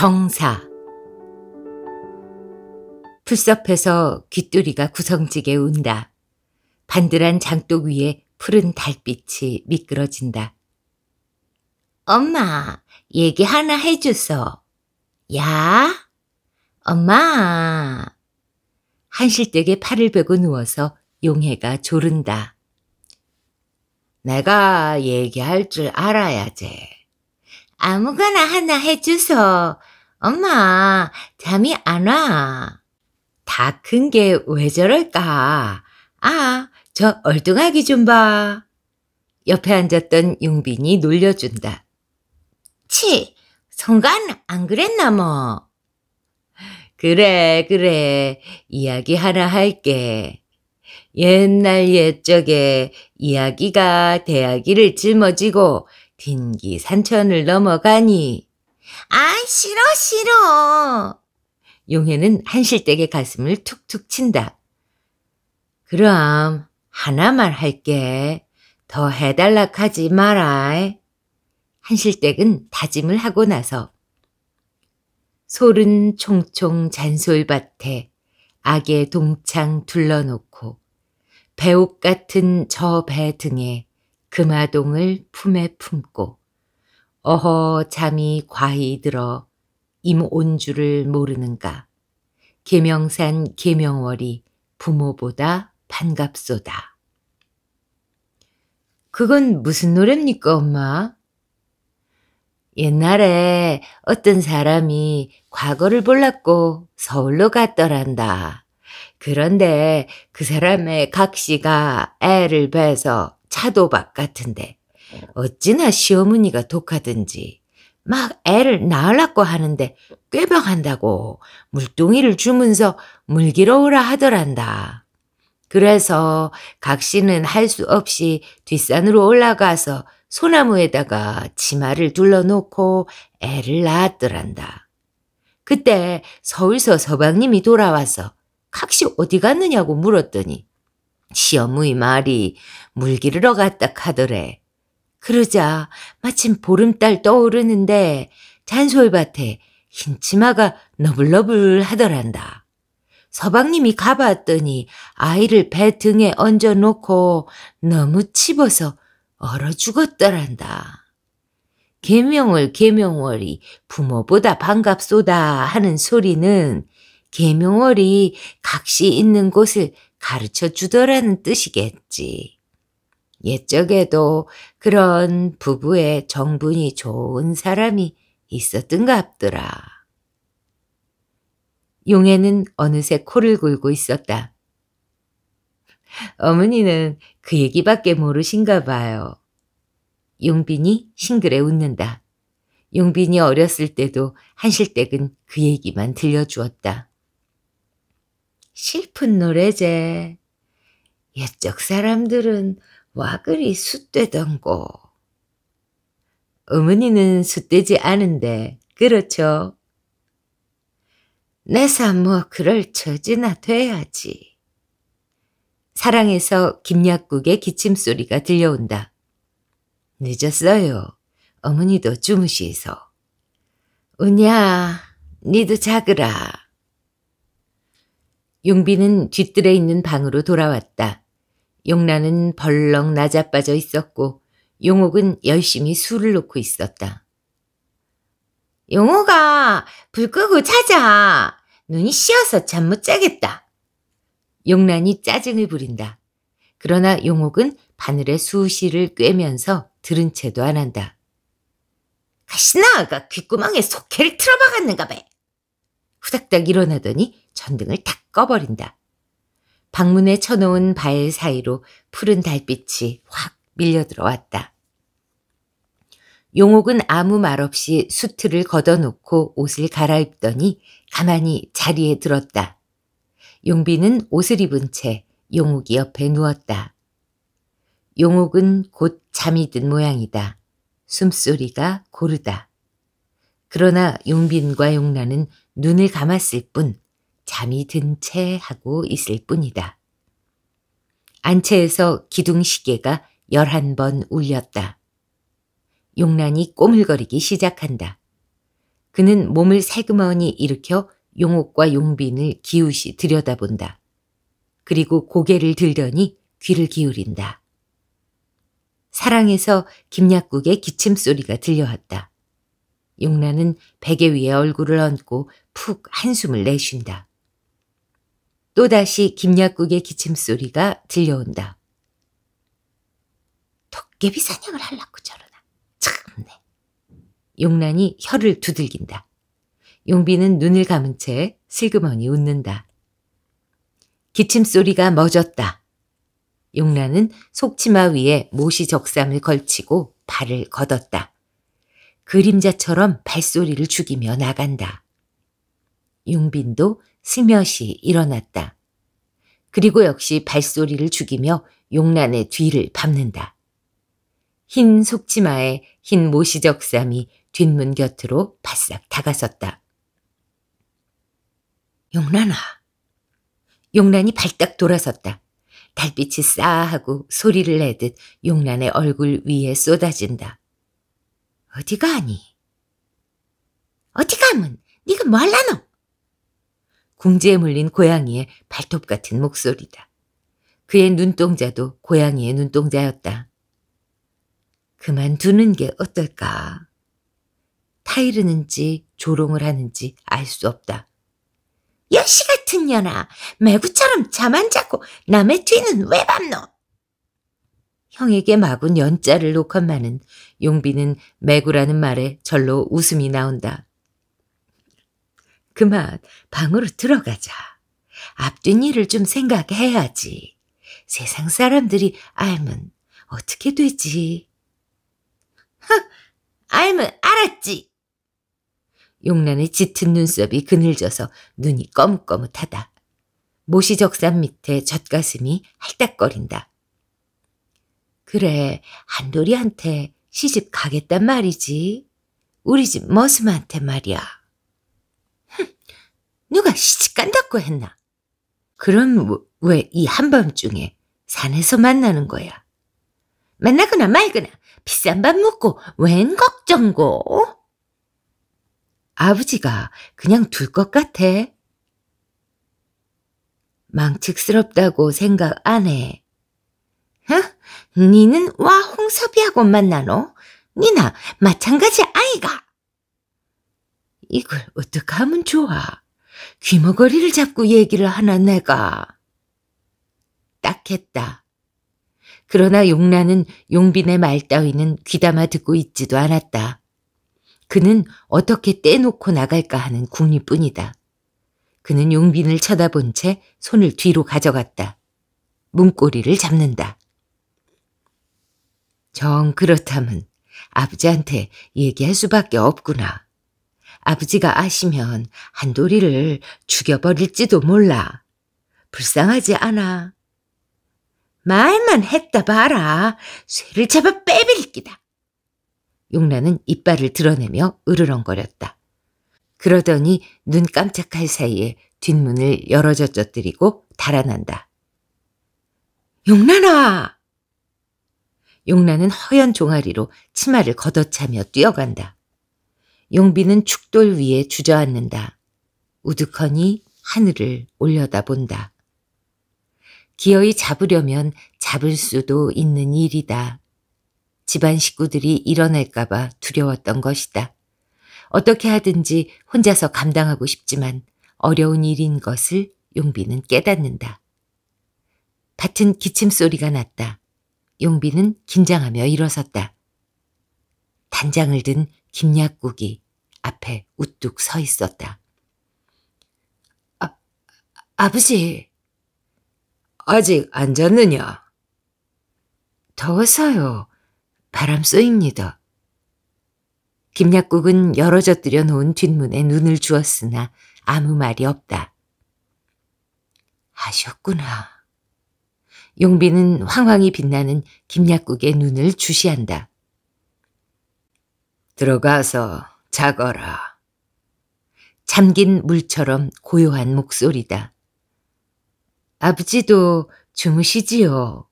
정사 풀섭에서 귀뚜리가 구성지게 운다. 반들한 장독 위에 푸른 달빛이 미끄러진다. 엄마, 얘기 하나 해주소. 야, 엄마. 한실댁에 팔을 베고 누워서 용해가 조른다. 내가 얘기할 줄 알아야지. 아무거나 하나 해주소. 엄마, 잠이 안 와. 다 큰 게 왜 저럴까? 아, 저 얼뚱하기 좀 봐. 옆에 앉았던 용빈이 놀려준다. 치, 성간안 그랬나 뭐. 그래, 그래. 이야기 하나 할게. 옛날 옛적에 이야기가 대야기를 짊어지고 딘기 산천을 넘어가니 아, 싫어, 싫어. 용혜는 한실댁의 가슴을 툭툭 친다. 그럼 하나만 할게. 더 해달라 하지 마라. 한실댁은 다짐을 하고 나서 소른 총총 잔솔밭에 악의 동창 둘러놓고 배옥 같은 저 배 등에 금화동을 품에 품고 어허 잠이 과히 들어 임 온 줄을 모르는가. 계명산 계명월이 부모보다 반갑소다. 그건 무슨 노래입니까 엄마? 옛날에 어떤 사람이 과거를 몰랐고 서울로 갔더란다. 그런데 그 사람의 각시가 애를 베서 차도박 같은데 어찌나 시어머니가 독하든지 막 애를 낳으려고 하는데 꾀병한다고 물동이를 주면서 물기러 오라 하더란다. 그래서 각시는 할 수 없이 뒷산으로 올라가서 소나무에다가 치마를 둘러놓고 애를 낳았더란다. 그때 서울서 서방님이 돌아와서 각시 어디 갔느냐고 물었더니 시어머니 말이 물기르러 갔다 카더래 그러자 마침 보름달 떠오르는데 잔솔밭에 흰 치마가 너블너블 하더란다. 서방님이 가봤더니 아이를 배 등에 얹어놓고 너무 칩어서 얼어 죽었더란다. 개명월개명월이 부모보다 반갑소다 하는 소리는 개명월이 각시 있는 곳을 가르쳐 주더라는 뜻이겠지. 옛적에도 그런 부부의 정분이 좋은 사람이 있었던갑더라. 용해는 어느새 코를 굴고 있었다. 어머니는 그 얘기밖에 모르신가 봐요. 용빈이 싱그레 웃는다. 용빈이 어렸을 때도 한실댁은 그 얘기만 들려주었다. 슬픈 노래제. 옛적 사람들은 와글이 숫대던고. 어머니는 숫대지 않은데 그렇죠? 내사 뭐 그럴 처지나 돼야지. 사랑해서 김약국의 기침소리가 들려온다. 늦었어요. 어머니도 주무시서. 은야, 니도 자그라. 용비는 뒤뜰에 있는 방으로 돌아왔다. 용란은 벌렁 낮아빠져 있었고 용옥은 열심히 술을 놓고 있었다. 용호가 불 끄고 자자. 눈이 씌어서 잠 못 자겠다. 용란이 짜증을 부린다. 그러나 용옥은 바늘에 수시를 꿰면서 들은 채도 안 한다. 가시나가 귓구멍에 속해를 틀어박았는가 봐. 후닥닥 일어나더니 전등을 탁 꺼버린다. 방문에 쳐놓은 발 사이로 푸른 달빛이 확 밀려 들어왔다. 용옥은 아무 말 없이 수트를 걷어놓고 옷을 갈아입더니 가만히 자리에 들었다. 용비는 옷을 입은 채 용옥이 옆에 누웠다. 용옥은 곧 잠이 든 모양이다. 숨소리가 고르다. 그러나 용빈과 용란은 눈을 감았을 뿐 잠이 든 채 하고 있을 뿐이다. 안채에서 기둥 시계가 열한 번 울렸다. 용란이 꼬물거리기 시작한다. 그는 몸을 새그머니 일으켜 용옥과 용빈을 기우시 들여다본다. 그리고 고개를 들더니 귀를 기울인다. 사랑에서 김약국의 기침 소리가 들려왔다. 용란은 베개 위에 얼굴을 얹고 푹 한숨을 내쉰다. 또다시 김약국의 기침소리가 들려온다. 도깨비 사냥을 할라고 저러나. 참네. 용란이 혀를 두들긴다. 용비는 눈을 감은 채 슬그머니 웃는다. 기침소리가 멎었다. 용란은 속치마 위에 모시 적삼을 걸치고 발을 걷었다. 그림자처럼 발소리를 죽이며 나간다. 용빈도 스며시 일어났다. 그리고 역시 발소리를 죽이며 용란의 뒤를 밟는다. 흰 속치마에 흰모시적쌈이 뒷문 곁으로 바싹 다가섰다. 용란아. 용란이 발딱 돌아섰다. 달빛이 싸하고 소리를 내듯 용란의 얼굴 위에 쏟아진다. 어디 가니? 어디 가면 네가 뭘라노 뭐 궁지에 물린 고양이의 발톱 같은 목소리다. 그의 눈동자도 고양이의 눈동자였다. 그만두는 게 어떨까? 타이르는지 조롱을 하는지 알 수 없다. 여시 같은 년아, 매구처럼 잠 안 자고 남의 뒤는 왜 밟노? 형에게 마군 연자를 놓건만은 용비는 매구라는 말에 절로 웃음이 나온다. 그만 방으로 들어가자. 앞뒷일을 좀 생각해야지. 세상 사람들이 알면 어떻게 되지? 흥! 알면 알았지! 용란의 짙은 눈썹이 그늘져서 눈이 검검뭇하다 모시적산 밑에 젖가슴이 핥딱거린다 그래, 한돌이한테 시집 가겠단 말이지. 우리 집 머슴한테 말이야. 누가 시집간다고 했나? 그럼 왜 이 한밤중에 산에서 만나는 거야? 만나거나 말거나 비싼 밥 먹고 웬 걱정고? 아버지가 그냥 둘 것 같아. 망측스럽다고 생각 안 해. 어? 니는 와 홍섭이하고 만나노? 니나 마찬가지 아이가. 이걸 어떻게 하면 좋아? 귀머거리를 잡고 얘기를 하나 내가. 딱했다. 그러나 용란은 용빈의 말 따위는 귀담아 듣고 있지도 않았다. 그는 어떻게 떼놓고 나갈까 하는 궁리뿐이다. 그는 용빈을 쳐다본 채 손을 뒤로 가져갔다. 문고리를 잡는다. 정 그렇다면 아버지한테 얘기할 수밖에 없구나. 아버지가 아시면 한도리를 죽여버릴지도 몰라. 불쌍하지 않아. 말만 했다 봐라. 쇠를 잡아 빼빌 기다. 용란은 이빨을 드러내며 으르렁거렸다. 그러더니 눈 깜짝할 사이에 뒷문을 열어젖젖들리고 달아난다. 용란아! 용란은 허연 종아리로 치마를 걷어차며 뛰어간다. 용비는 축돌 위에 주저앉는다. 우두커니 하늘을 올려다본다. 기어이 잡으려면 잡을 수도 있는 일이다. 집안 식구들이 일어날까봐 두려웠던 것이다. 어떻게 하든지 혼자서 감당하고 싶지만 어려운 일인 것을 용비는 깨닫는다. 밭은 기침 소리가 났다. 용비는 긴장하며 일어섰다. 단장을 든 김약국이 앞에 우뚝 서 있었다. 아, 아버지. 아직 안 잤느냐? 더워서요. 바람 쏘입니다. 김약국은 열어젖들여 놓은 뒷문에 눈을 주었으나 아무 말이 없다. 아셨구나. 용비는 황황히 빛나는 김약국의 눈을 주시한다. 들어가서 자거라. 잠긴 물처럼 고요한 목소리다. 아버지도 주무시지요.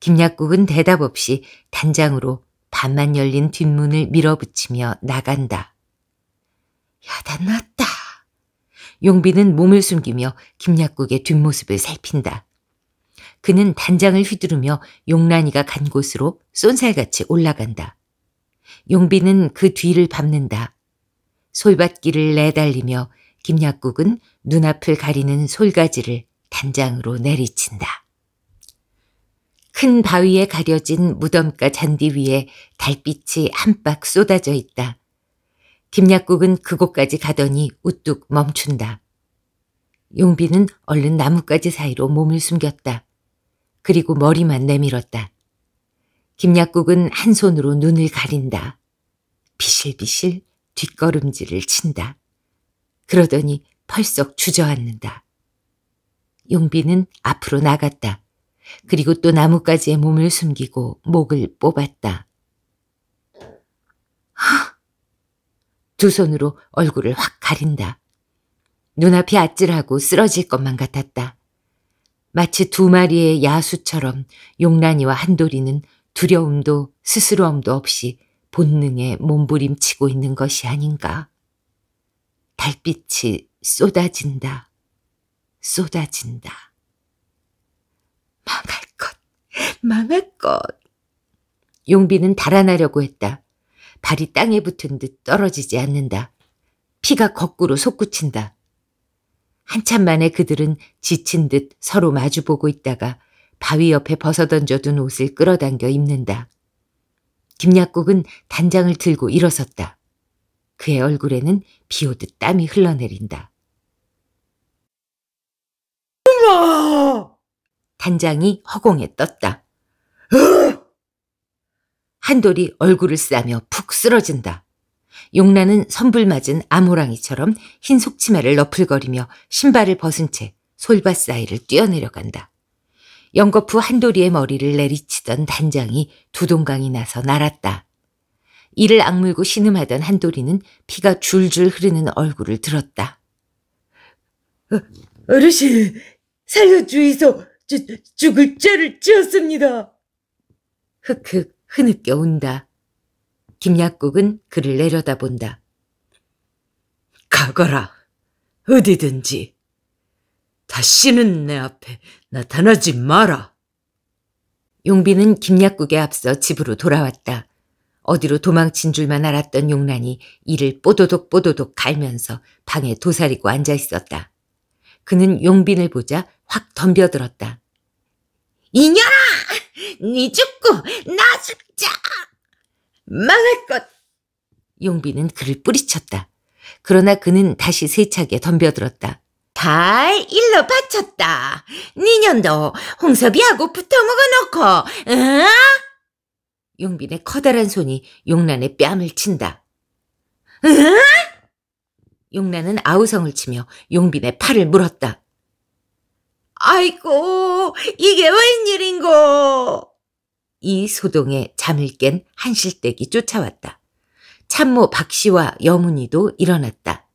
김약국은 대답 없이 단장으로 반만 열린 뒷문을 밀어붙이며 나간다. 야단났다. 용비는 몸을 숨기며 김약국의 뒷모습을 살핀다. 그는 단장을 휘두르며 용란이가 간 곳으로 쏜살같이 올라간다. 용비는 그 뒤를 밟는다. 솔밭길을 내달리며 김약국은 눈앞을 가리는 솔가지를 단장으로 내리친다. 큰 바위에 가려진 무덤가 잔디 위에 달빛이 한 박 쏟아져 있다. 김약국은 그곳까지 가더니 우뚝 멈춘다. 용비는 얼른 나뭇가지 사이로 몸을 숨겼다. 그리고 머리만 내밀었다. 김약국은 한 손으로 눈을 가린다. 비실비실 뒷걸음질을 친다. 그러더니 펄썩 주저앉는다. 용비는 앞으로 나갔다. 그리고 또 나뭇가지에 몸을 숨기고 목을 뽑았다. 하! 두 손으로 얼굴을 확 가린다. 눈앞이 아찔하고 쓰러질 것만 같았다. 마치 두 마리의 야수처럼 용란이와 한돌이는 두려움도 스스러움도 없이 본능에 몸부림치고 있는 것이 아닌가. 달빛이 쏟아진다. 쏟아진다. 망할 것, 망할 것. 용비는 달아나려고 했다. 발이 땅에 붙은 듯 떨어지지 않는다. 피가 거꾸로 솟구친다. 한참 만에 그들은 지친 듯 서로 마주보고 있다가 바위 옆에 벗어던져둔 옷을 끌어당겨 입는다. 김약국은 단장을 들고 일어섰다. 그의 얼굴에는 비 오듯 땀이 흘러내린다. 엄마! 단장이 허공에 떴다. 한돌이 얼굴을 싸며 푹 쓰러진다. 용란은 선불 맞은 암호랑이처럼 흰 속치마를 너풀거리며 신발을 벗은 채 솔밭 사이를 뛰어내려간다. 연거푸 한도리의 머리를 내리치던 단장이 두동강이 나서 날았다. 이를 악물고 신음하던 한도리는 피가 줄줄 흐르는 얼굴을 들었다. 어, 어르신, 살려주이소. 주, 죽을 죄를 지었습니다. 흑흑 흐느껴 운다. 김약국은 그를 내려다본다. 가거라. 어디든지. 다시는 내 앞에 나타나지 마라. 용비는 김약국에 앞서 집으로 돌아왔다. 어디로 도망친 줄만 알았던 용란이 이를 뽀도독 뽀도독 갈면서 방에 도사리고 앉아 있었다. 그는 용빈을 보자 확 덤벼들었다. 이녀라네 죽고 나 죽자! 망할 것! 용빈은 그를 뿌리쳤다. 그러나 그는 다시 세차게 덤벼들었다. 잘 일로 바쳤다. 니년도 홍섭이하고 붙어 먹어놓고, 응? 어? 용빈의 커다란 손이 용란의 뺨을 친다. 응? 어? 용란은 아우성을 치며 용빈의 팔을 물었다. 아이고, 이게 웬일인고? 이 소동에 잠을 깬 한실댁이 쫓아왔다. 참모 박씨와 여문이도 일어났다.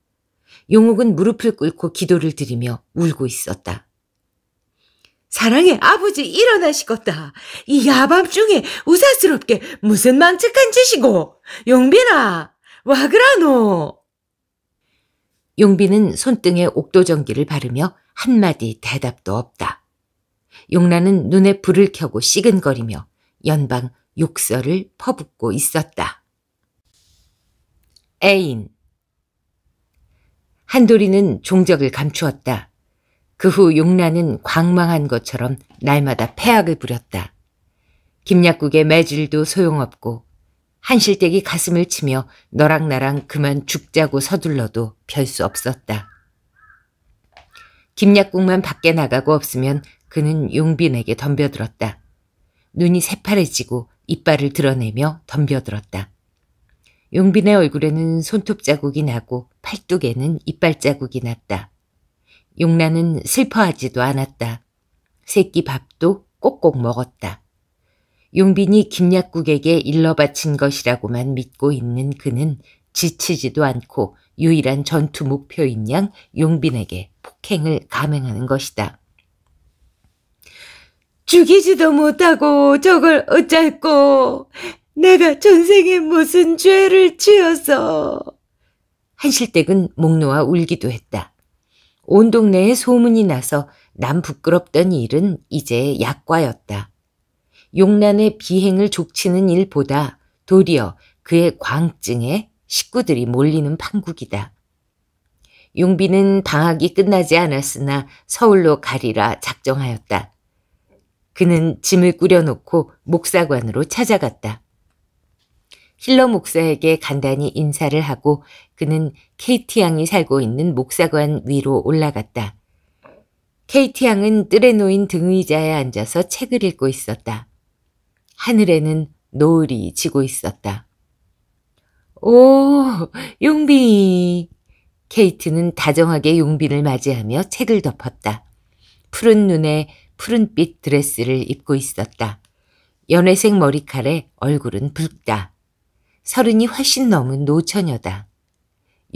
용욱은 무릎을 꿇고 기도를 드리며 울고 있었다. 사랑해 아버지 일어나시겠다. 이 야밤중에 우사스럽게 무슨 망측한 짓이고 용빈아 와 그라노. 용빈은 손등에 옥도전기를 바르며 한마디 대답도 없다. 용란은 눈에 불을 켜고 시근거리며 연방 욕설을 퍼붓고 있었다. 애인 한돌이는 종적을 감추었다. 그 후 용란은 광망한 것처럼 날마다 폐악을 부렸다. 김약국의 매질도 소용없고 한실댁이 가슴을 치며 너랑 나랑 그만 죽자고 서둘러도 별 수 없었다. 김약국만 밖에 나가고 없으면 그는 용빈에게 덤벼들었다. 눈이 새파래지고 이빨을 드러내며 덤벼들었다. 용빈의 얼굴에는 손톱 자국이 나고 팔뚝에는 이빨 자국이 났다. 용란은 슬퍼하지도 않았다. 새끼 밥도 꼭꼭 먹었다. 용빈이 김약국에게 일러 바친 것이라고만 믿고 있는 그는 지치지도 않고 유일한 전투 목표인 양 용빈에게 폭행을 감행하는 것이다. 죽이지도 못하고 저걸 어쩔고 내가 전생에 무슨 죄를 지어서. 한실댁은 목 놓아 울기도 했다. 온 동네에 소문이 나서 남 부끄럽던 일은 이제 약과였다. 용란의 비행을 족치는 일보다 도리어 그의 광증에 식구들이 몰리는 판국이다. 용비는 방학이 끝나지 않았으나 서울로 가리라 작정하였다. 그는 짐을 꾸려놓고 목사관으로 찾아갔다. 힐러 목사에게 간단히 인사를 하고 그는 케이티 양이 살고 있는 목사관 위로 올라갔다. 케이티 양은 뜰에 놓인 등의자에 앉아서 책을 읽고 있었다. 하늘에는 노을이 지고 있었다. 오, 용비! 케이트는 다정하게 용비를 맞이하며 책을 덮었다. 푸른 눈에 푸른빛 드레스를 입고 있었다. 연회색 머리칼에 얼굴은 붉다. 서른이 훨씬 넘은 노처녀다.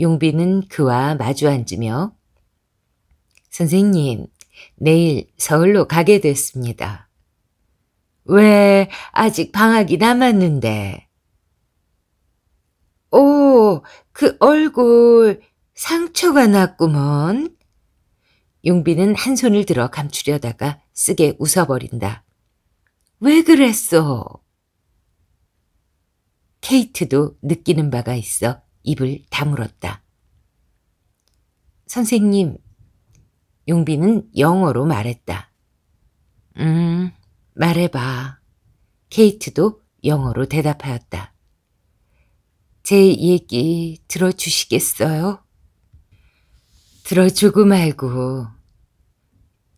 용비는 그와 마주 앉으며 선생님, 내일 서울로 가게 됐습니다. 왜 아직 방학이 남았는데? 오, 그 얼굴 상처가 났구먼. 용비는 한 손을 들어 감추려다가 쓰게 웃어버린다. 왜 그랬어? 케이트도 느끼는 바가 있어 입을 다물었다. 선생님, 용비는 영어로 말했다. 음, 말해봐. 케이트도 영어로 대답하였다. 제 얘기 들어주시겠어요? 들어주고 말고.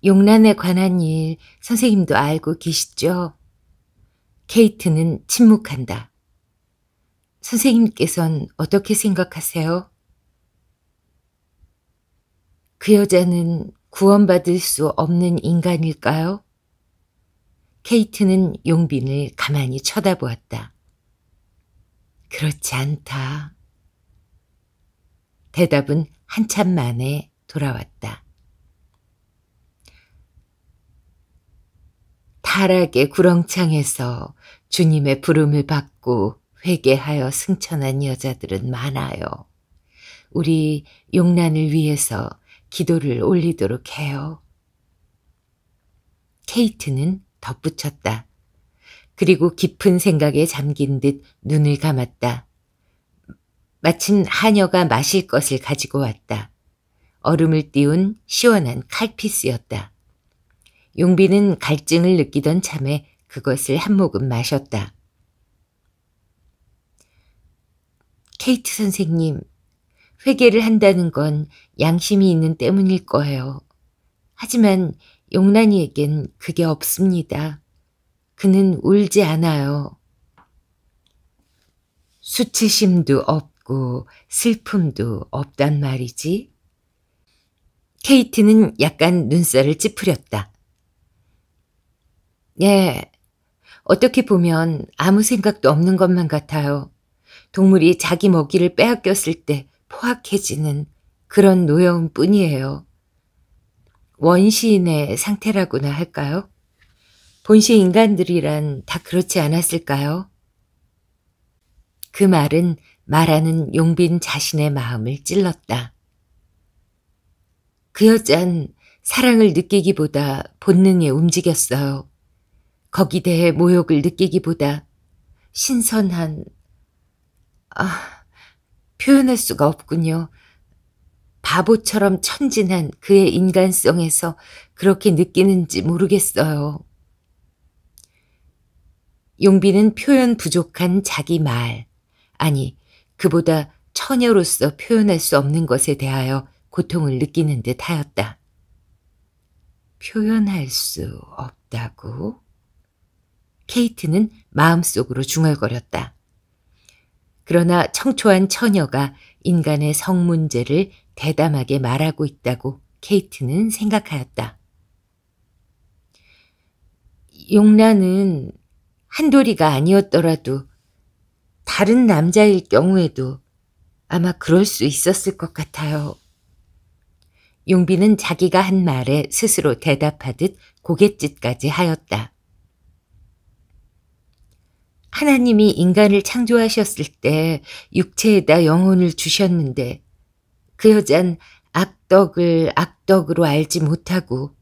용란에 관한 일 선생님도 알고 계시죠? 케이트는 침묵한다. 선생님께선 어떻게 생각하세요? 그 여자는 구원받을 수 없는 인간일까요? 케이트는 용빈을 가만히 쳐다보았다. 그렇지 않다. 대답은 한참 만에 돌아왔다. 타락의 구렁창에서 주님의 부름을 받고 회개하여 승천한 여자들은 많아요. 우리 용란을 위해서 기도를 올리도록 해요. 케이트는 덧붙였다. 그리고 깊은 생각에 잠긴 듯 눈을 감았다. 마침 하녀가 마실 것을 가지고 왔다. 얼음을 띄운 시원한 칼피스였다. 용비는 갈증을 느끼던 참에 그것을 한 모금 마셨다. 케이트 선생님, 회개를 한다는 건 양심이 있는 때문일 거예요. 하지만 용란이에겐 그게 없습니다. 그는 울지 않아요. 수치심도 없고 슬픔도 없단 말이지. 케이트는 약간 눈살을 찌푸렸다. 네, 어떻게 보면 아무 생각도 없는 것만 같아요. 동물이 자기 먹이를 빼앗겼을 때 포악해지는 그런 노여움 뿐이에요. 원시인의 상태라고나 할까요? 본시 인간들이란 다 그렇지 않았을까요? 그 말은 말하는 용빈 자신의 마음을 찔렀다. 그 여잔 사랑을 느끼기보다 본능에 움직였어요. 거기 대해 모욕을 느끼기보다 신선한 아, 표현할 수가 없군요. 바보처럼 천진한 그의 인간성에서 그렇게 느끼는지 모르겠어요. 용비는 표현 부족한 자기 말, 아니 그보다 처녀로서 표현할 수 없는 것에 대하여 고통을 느끼는 듯 하였다. 표현할 수 없다고? 케이트는 마음속으로 중얼거렸다. 그러나 청초한 처녀가 인간의 성 문제를 대담하게 말하고 있다고 케이트는 생각하였다. 용란은 한돌이가 아니었더라도 다른 남자일 경우에도 아마 그럴 수 있었을 것 같아요. 용비는 자기가 한 말에 스스로 대답하듯 고갯짓까지 하였다. 하나님이 인간을 창조하셨을 때 육체에다 영혼을 주셨는데 그 여잔 악덕을 악덕으로 알지 못하고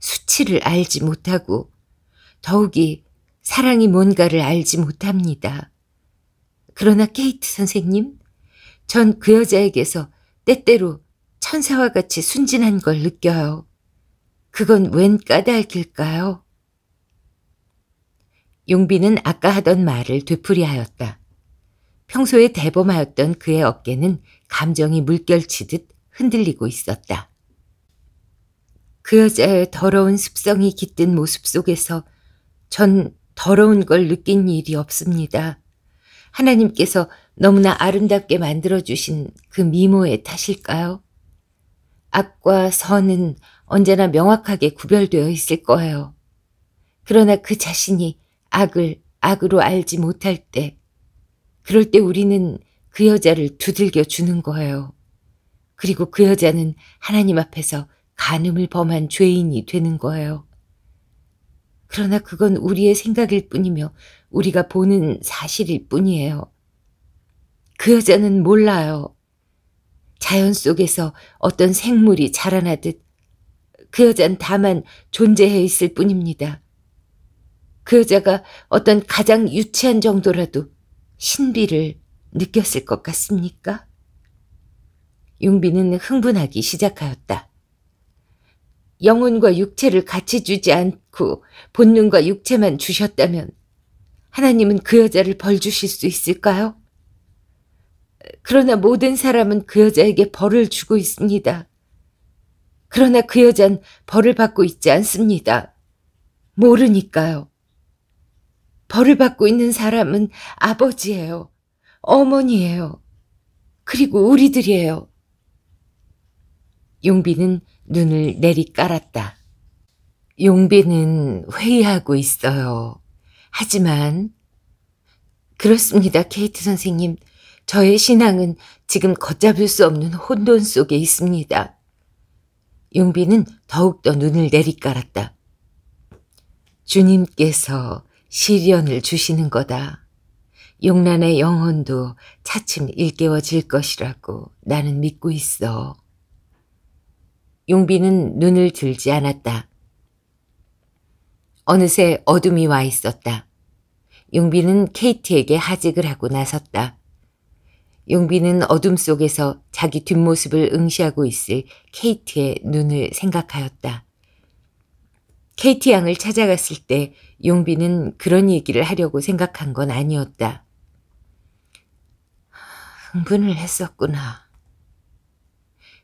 수치를 알지 못하고 더욱이 사랑이 뭔가를 알지 못합니다. 그러나 케이트 선생님, 전 그 여자에게서 때때로 천사와 같이 순진한 걸 느껴요. 그건 웬 까닭일까요? 용비는 아까 하던 말을 되풀이하였다. 평소에 대범하였던 그의 어깨는 감정이 물결치듯 흔들리고 있었다. 그 여자의 더러운 습성이 깃든 모습 속에서 전 더러운 걸 느낀 일이 없습니다. 하나님께서 너무나 아름답게 만들어주신 그 미모의 탓일까요? 악과 선은 언제나 명확하게 구별되어 있을 거예요. 그러나 그 자신이 악을 악으로 알지 못할 때 그럴 때 우리는 그 여자를 두들겨 주는 거예요. 그리고 그 여자는 하나님 앞에서 간음을 범한 죄인이 되는 거예요. 그러나 그건 우리의 생각일 뿐이며 우리가 보는 사실일 뿐이에요. 그 여자는 몰라요. 자연 속에서 어떤 생물이 자라나듯 그 여잔 다만 존재해 있을 뿐입니다. 그 여자가 어떤 가장 유치한 정도라도 신비를 느꼈을 것 같습니까? 용비는 흥분하기 시작하였다. 영혼과 육체를 같이 주지 않고 본능과 육체만 주셨다면 하나님은 그 여자를 벌 주실 수 있을까요? 그러나 모든 사람은 그 여자에게 벌을 주고 있습니다. 그러나 그 여잔 벌을 받고 있지 않습니다. 모르니까요. 벌을 받고 있는 사람은 아버지예요. 어머니예요. 그리고 우리들이에요. 용비는 눈을 내리 깔았다. 용비는 회의하고 있어요. 하지만 그렇습니다. 케이트 선생님. 저의 신앙은 지금 걷잡을 수 없는 혼돈 속에 있습니다. 용비는 더욱더 눈을 내리깔았다. 주님께서 시련을 주시는 거다. 용란의 영혼도 차츰 일깨워질 것이라고 나는 믿고 있어. 용비는 눈을 들지 않았다. 어느새 어둠이 와 있었다. 용비는 케이티에게 하직을 하고 나섰다. 용비는 어둠 속에서 자기 뒷모습을 응시하고 있을 케이트의 눈을 생각하였다. 케이티 양을 찾아갔을 때 용비는 그런 얘기를 하려고 생각한 건 아니었다. 흥분을 했었구나.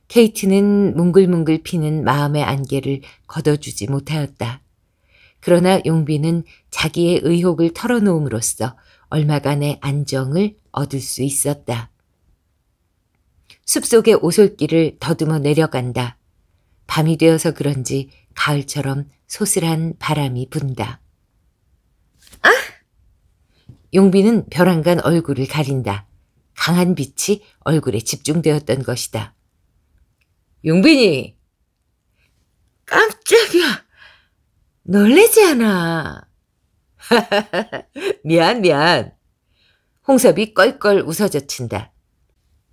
케이티는 뭉글뭉글 피는 마음의 안개를 걷어주지 못하였다. 그러나 용비는 자기의 의혹을 털어놓음으로써 얼마간의 안정을 얻을 수 있었다. 숲속의 오솔길을 더듬어 내려간다. 밤이 되어서 그런지 가을처럼 소슬한 바람이 분다. 아! 용비는 벼랑간 얼굴을 가린다. 강한 빛이 얼굴에 집중되었던 것이다. 용빈이! 깜짝이야! 놀래지 않아. 미안, 미안. 홍섭이 껄껄 웃어젖힌다.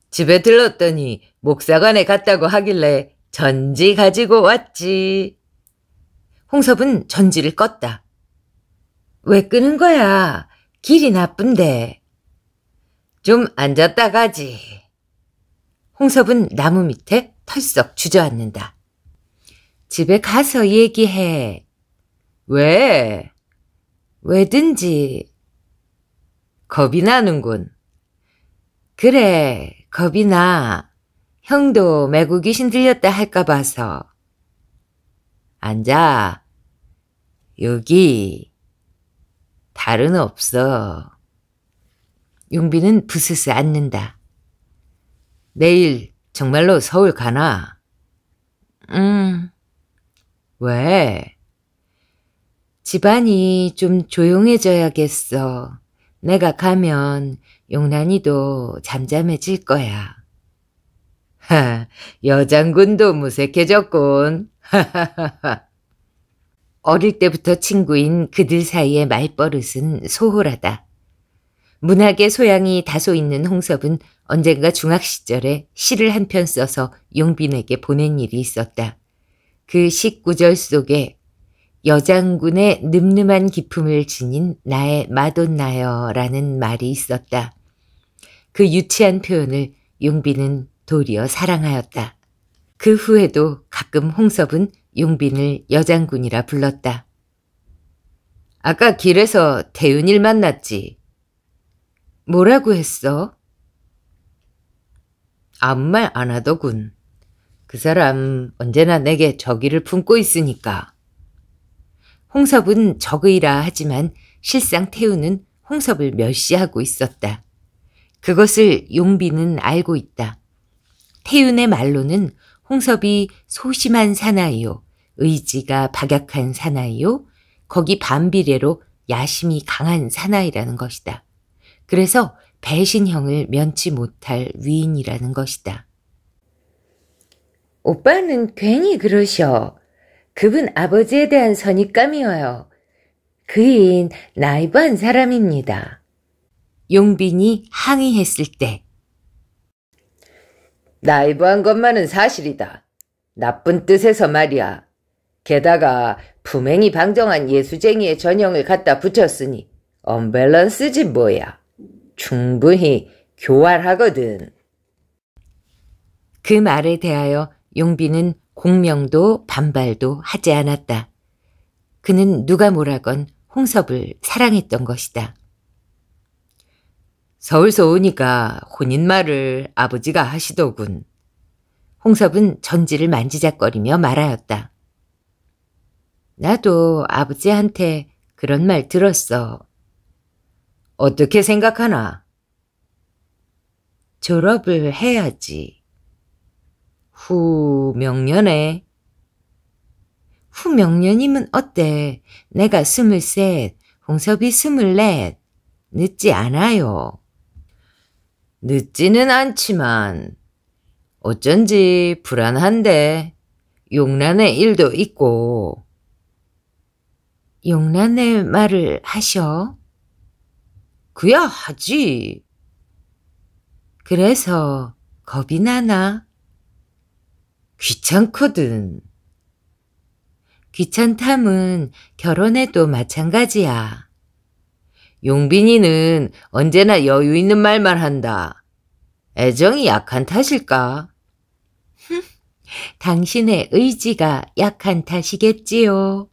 집에 들렀더니 목사관에 갔다고 하길래 전지 가지고 왔지. 홍섭은 전지를 껐다. 왜 끄는 거야? 길이 나쁜데. 좀 앉았다 가지. 홍섭은 나무 밑에 털썩 주저앉는다. 집에 가서 얘기해. 왜? 왜든지. 겁이 나는군. 그래, 겁이 나. 형도 매국이 신들렸다 할까 봐서. 앉아. 여기. 다른 없어. 용비는 부스스 앉는다. 내일 정말로 서울 가나? 음. 왜? 집안이 좀 조용해져야겠어. 내가 가면 용란이도 잠잠해질 거야. 하, 여장군도 무색해졌군. 하하하하. 어릴 때부터 친구인 그들 사이의 말버릇은 소홀하다. 문학의 소양이 다소 있는 홍섭은 언젠가 중학 시절에 시를 한 편 써서 용빈에게 보낸 일이 있었다. 그1 9절 속에 여장군의 늠름한 기품을 지닌 나의 마돈나여라는 말이 있었다. 그 유치한 표현을 용빈은 도리어 사랑하였다. 그 후에도 가끔 홍섭은 용빈을 여장군이라 불렀다. 아까 길에서 대윤일 만났지. 뭐라고 했어? 아무 말 안 하더군. 그 사람 언제나 내게 적의를 품고 있으니까. 홍섭은 적의라 하지만 실상 태우는 홍섭을 멸시하고 있었다. 그것을 용빈은 알고 있다. 태윤의 말로는 홍섭이 소심한 사나이요, 의지가 박약한 사나이요, 거기 반비례로 야심이 강한 사나이라는 것이다. 그래서 배신형을 면치 못할 위인이라는 것이다. 오빠는 괜히 그러셔. 그분 아버지에 대한 선입감이 와요. 그인 나이브한 사람입니다. 용빈이 항의했을 때 나이브한 것만은 사실이다. 나쁜 뜻에서 말이야. 게다가 품행이 방정한 예수쟁이의 전형을 갖다 붙였으니 언밸런스지 뭐야. 충분히 교활하거든. 그 말에 대하여 용비는 공명도 반발도 하지 않았다. 그는 누가 뭐라건 홍섭을 사랑했던 것이다. 서울서 오니까 혼인말을 아버지가 하시더군. 홍섭은 전지를 만지작거리며 말하였다. 나도 아버지한테 그런 말 들었어. 어떻게 생각하나? 졸업을 해야지. 후명년에. 후명년이면 어때? 내가 스물셋, 홍섭이 스물넷. 늦지 않아요. 늦지는 않지만 어쩐지 불안한데 용란의 일도 있고 용란의 말을 하셔? 그야 하지. 그래서 겁이 나나? 귀찮거든. 귀찮탐은 결혼에도 마찬가지야. 용빈이는 언제나 여유 있는 말만 한다. 애정이 약한 탓일까? 당신의 의지가 약한 탓이겠지요.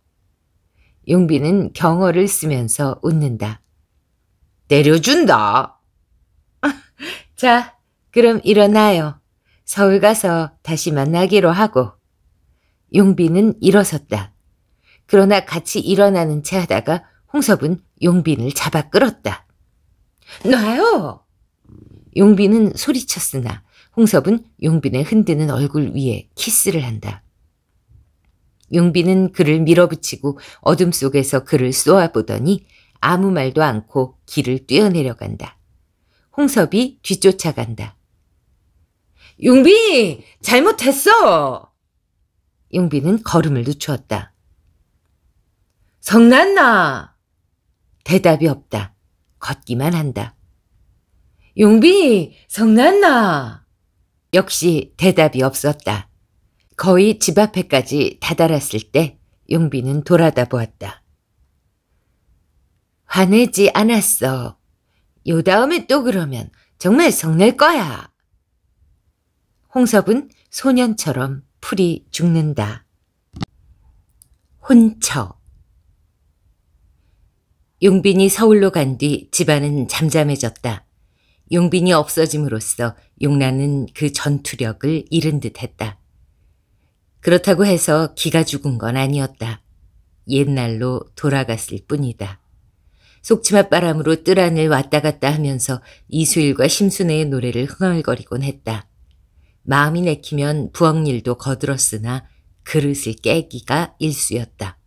용빈은 경어를 쓰면서 웃는다. 내려준다. 자, 그럼 일어나요. 서울 가서 다시 만나기로 하고. 용빈은 일어섰다. 그러나 같이 일어나는 채 하다가 홍섭은 용빈을 잡아 끌었다. 놔요! 용빈은 소리쳤으나 홍섭은 용빈의 흔드는 얼굴 위에 키스를 한다. 용빈은 그를 밀어붙이고 어둠 속에서 그를 쏘아보더니 아무 말도 않고 길을 뛰어내려간다. 홍섭이 뒤쫓아간다. 용빈! 잘못했어! 용빈은 걸음을 늦추었다. 성난나! 대답이 없다. 걷기만 한다. 용비, 성났나? 역시 대답이 없었다. 거의 집 앞에까지 다다랐을 때 용비는 돌아다 보았다. 화내지 않았어. 요 다음에 또 그러면 정말 성낼 거야. 홍섭은 소년처럼 풀이 죽는다. 혼처 용빈이 서울로 간 뒤 집안은 잠잠해졌다. 용빈이 없어짐으로써 용란은 그 전투력을 잃은 듯 했다. 그렇다고 해서 기가 죽은 건 아니었다. 옛날로 돌아갔을 뿐이다. 속치맛 바람으로 뜰 안을 왔다 갔다 하면서 이수일과 심순애의 노래를 흥얼거리곤 했다. 마음이 내키면 부엌일도 거들었으나 그릇을 깨기가 일수였다.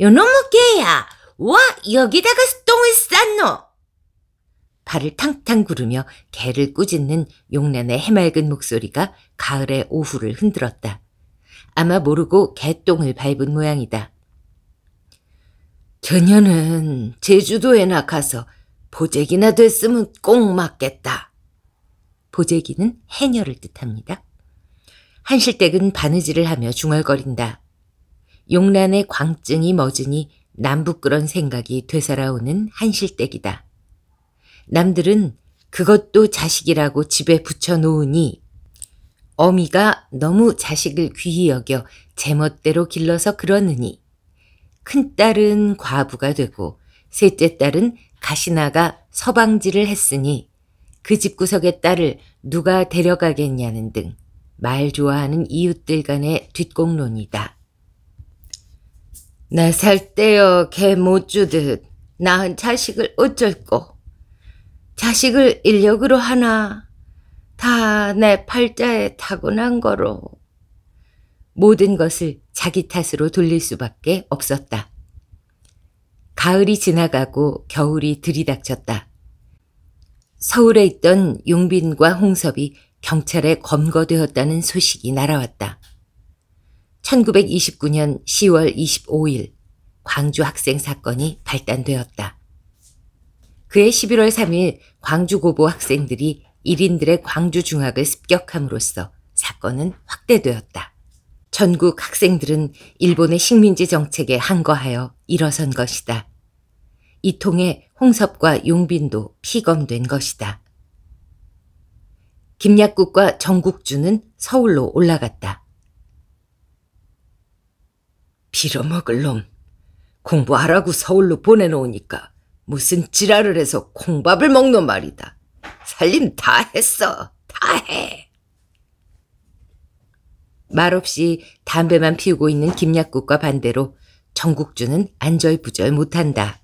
요놈의 깨야! 와, 여기다가 똥을 쌌노! 발을 탕탕 구르며 개를 꾸짖는 용란의 해맑은 목소리가 가을의 오후를 흔들었다. 아마 모르고 개똥을 밟은 모양이다. 그녀는 제주도에나 가서 보재기나 됐으면 꼭 맞겠다. 보재기는 해녀를 뜻합니다. 한실댁은 바느질을 하며 중얼거린다. 용란의 광증이 멎으니 남부끄런 생각이 되살아오는 한실댁이다. 남들은 그것도 자식이라고 집에 붙여놓으니 어미가 너무 자식을 귀히 여겨 제멋대로 길러서 그러느니 큰딸은 과부가 되고 셋째 딸은 가시나가 서방지를 했으니 그 집구석의 딸을 누가 데려가겠냐는 등 말 좋아하는 이웃들 간의 뒷공론이다. 내살 때여 개 못 주듯 낳은 자식을 어쩔꼬. 자식을 인력으로 하나 다 내 팔자에 타고난 거로. 모든 것을 자기 탓으로 돌릴 수밖에 없었다. 가을이 지나가고 겨울이 들이닥쳤다. 서울에 있던 용빈과 홍섭이 경찰에 검거되었다는 소식이 날아왔다. 1929년 10월 25일 광주 학생 사건이 발단되었다. 그해 11월 3일 광주 고보 학생들이 1인들의 광주 중학을 습격함으로써 사건은 확대되었다. 전국 학생들은 일본의 식민지 정책에 항거하여 일어선 것이다. 이 통해 홍섭과 용빈도 피검된 것이다. 김약국과 정국주는 서울로 올라갔다. 빌어먹을 놈. 공부하라고 서울로 보내놓으니까 무슨 지랄을 해서 콩밥을 먹는 말이다. 살림 다 했어. 다 해. 말없이 담배만 피우고 있는 김약국과 반대로 정국주는 안절부절 못한다.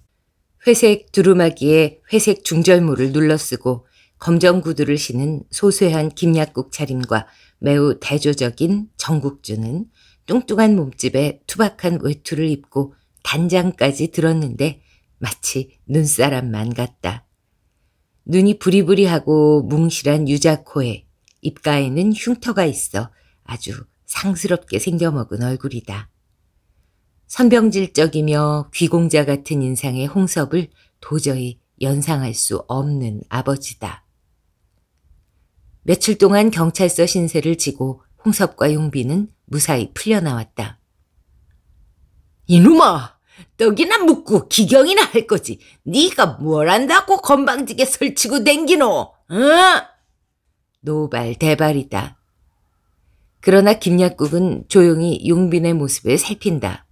회색 두루마기에 회색 중절모를 눌러쓰고 검정 구두를 신은 소쇠한 김약국 차림과 매우 대조적인 정국주는 뚱뚱한 몸집에 투박한 외투를 입고 단장까지 들었는데 마치 눈사람만 같다. 눈이 부리부리하고 뭉실한 유자코에 입가에는 흉터가 있어 아주 상스럽게 생겨먹은 얼굴이다. 선병질적이며 귀공자 같은 인상의 홍섭을 도저히 연상할 수 없는 아버지다. 며칠 동안 경찰서 신세를 지고 홍섭과 용비는 무사히 풀려나왔다. 이놈아! 떡이나 묻고 기경이나 할 거지. 네가 뭘 안다고 건방지게 설치고 댕기노. 어? 노발대발이다. 그러나 김약국은 조용히 용빈의 모습을 살핀다.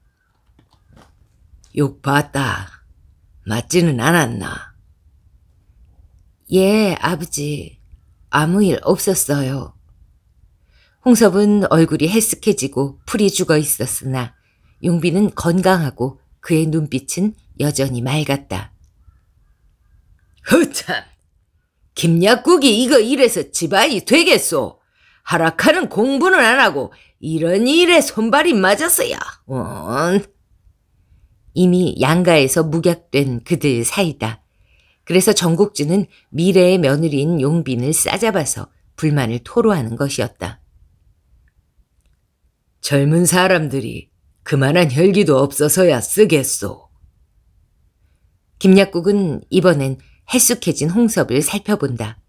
욕 봤다. 맞지는 않았나? 예, 아버지. 아무 일 없었어요. 홍섭은 얼굴이 헬쓱해지고 풀이 죽어 있었으나 용비는 건강하고 그의 눈빛은 여전히 맑았다. 허참! 김약국이 이거 이래서 집안이 되겠소. 하락하는 공부는 안 하고 이런 일에 손발이 맞았어야. 원. 이미 양가에서 무약된 그들 사이다. 그래서 정국진은 미래의 며느리인 용빈을 싸잡아서 불만을 토로하는 것이었다. 젊은 사람들이 그만한 혈기도 없어서야 쓰겠소. 김약국은 이번엔 해쑥해진 홍섭을 살펴본다.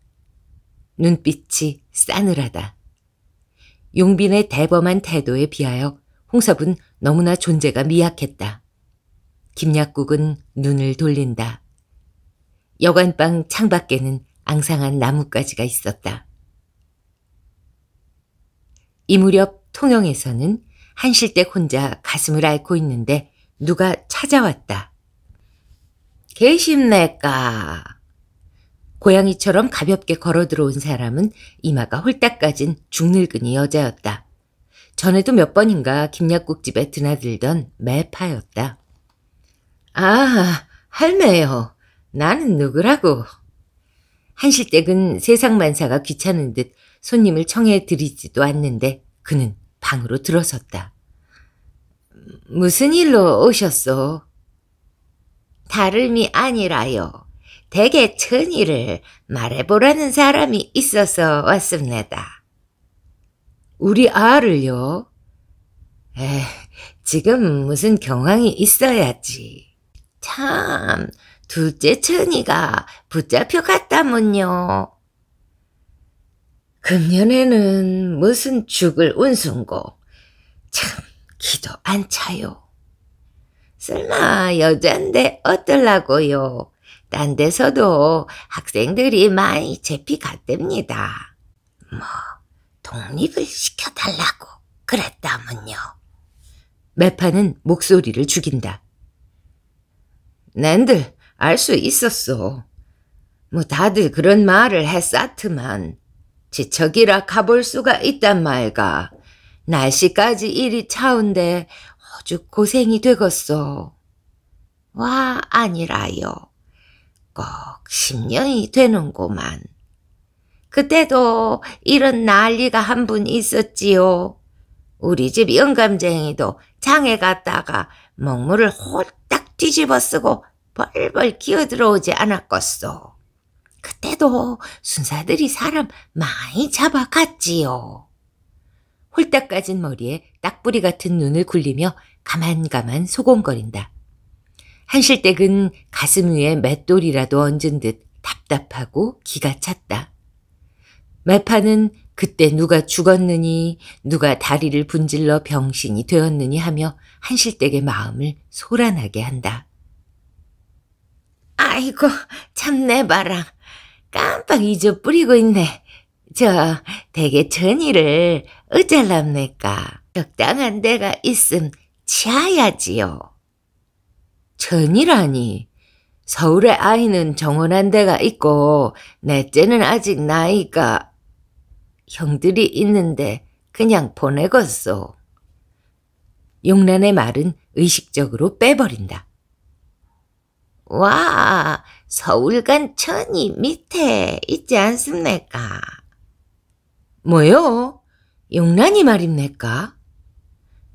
눈빛이 싸늘하다. 용빈의 대범한 태도에 비하여 홍섭은 너무나 존재가 미약했다. 김약국은 눈을 돌린다. 여관방 창밖에는 앙상한 나뭇가지가 있었다. 이 무렵 통영에서는 한실댁 혼자 가슴을 앓고 있는데 누가 찾아왔다. 계십니까? 고양이처럼 가볍게 걸어 들어온 사람은 이마가 홀딱 가진 중늙은이 여자였다. 전에도 몇 번인가 김약국집에 드나들던 매파였다. 아, 할매요. 나는 누구라고? 한실댁은 세상만사가 귀찮은 듯 손님을 청해 드리지도 않는데 그는 방으로 들어섰다. 무슨 일로 오셨소? 다름이 아니라요. 대개 천일을 말해보라는 사람이 있어서 왔습니다. 우리 아를요? 에, 지금 무슨 경황이 있어야지. 참, 둘째 천이가 붙잡혀 갔다면요. 금년에는 무슨 죽을 운순고 참 기도 안 차요. 설마 여잔데 어떨라고요. 딴 데서도 학생들이 많이 제피 갔답니다. 뭐 독립을 시켜달라고 그랬다면요. 매파는 목소리를 죽인다. 낸들 알 수 있었어. 뭐 다들 그런 말을 했었트만 지척이라 가볼 수가 있단 말가. 날씨까지 일이 차운데 어주 고생이 되겄소와 아니라요. 꼭 10년이 되는구만. 그때도 이런 난리가 한 분 있었지요. 우리 집 영감쟁이도 장에 갔다가 먹물을 홀딱 뒤집어 쓰고 벌벌 기어들어오지 않았겄소 그때도 순사들이 사람 많이 잡아갔지요. 홀딱 까진 머리에 딱뿌리 같은 눈을 굴리며 가만가만 소곤거린다. 한실댁은 가슴 위에 맷돌이라도 얹은 듯 답답하고 기가 찼다. 매파는 그때 누가 죽었느니 누가 다리를 분질러 병신이 되었느니 하며 한실댁의 마음을 소란하게 한다. 아이고 참내 봐라 깜빡 잊어버리고 있네. 저 대게 전이를 어쩔랍니까? 적당한 데가 있음 치아야지요. 전이라니서울에 아이는 정원한 데가 있고 넷째는 아직 나이가 형들이 있는데 그냥 보내겄소 용란의 말은 의식적으로 빼버린다. 와, 서울간 천이 밑에 있지 않습니까? 뭐요? 용란이 말입니까?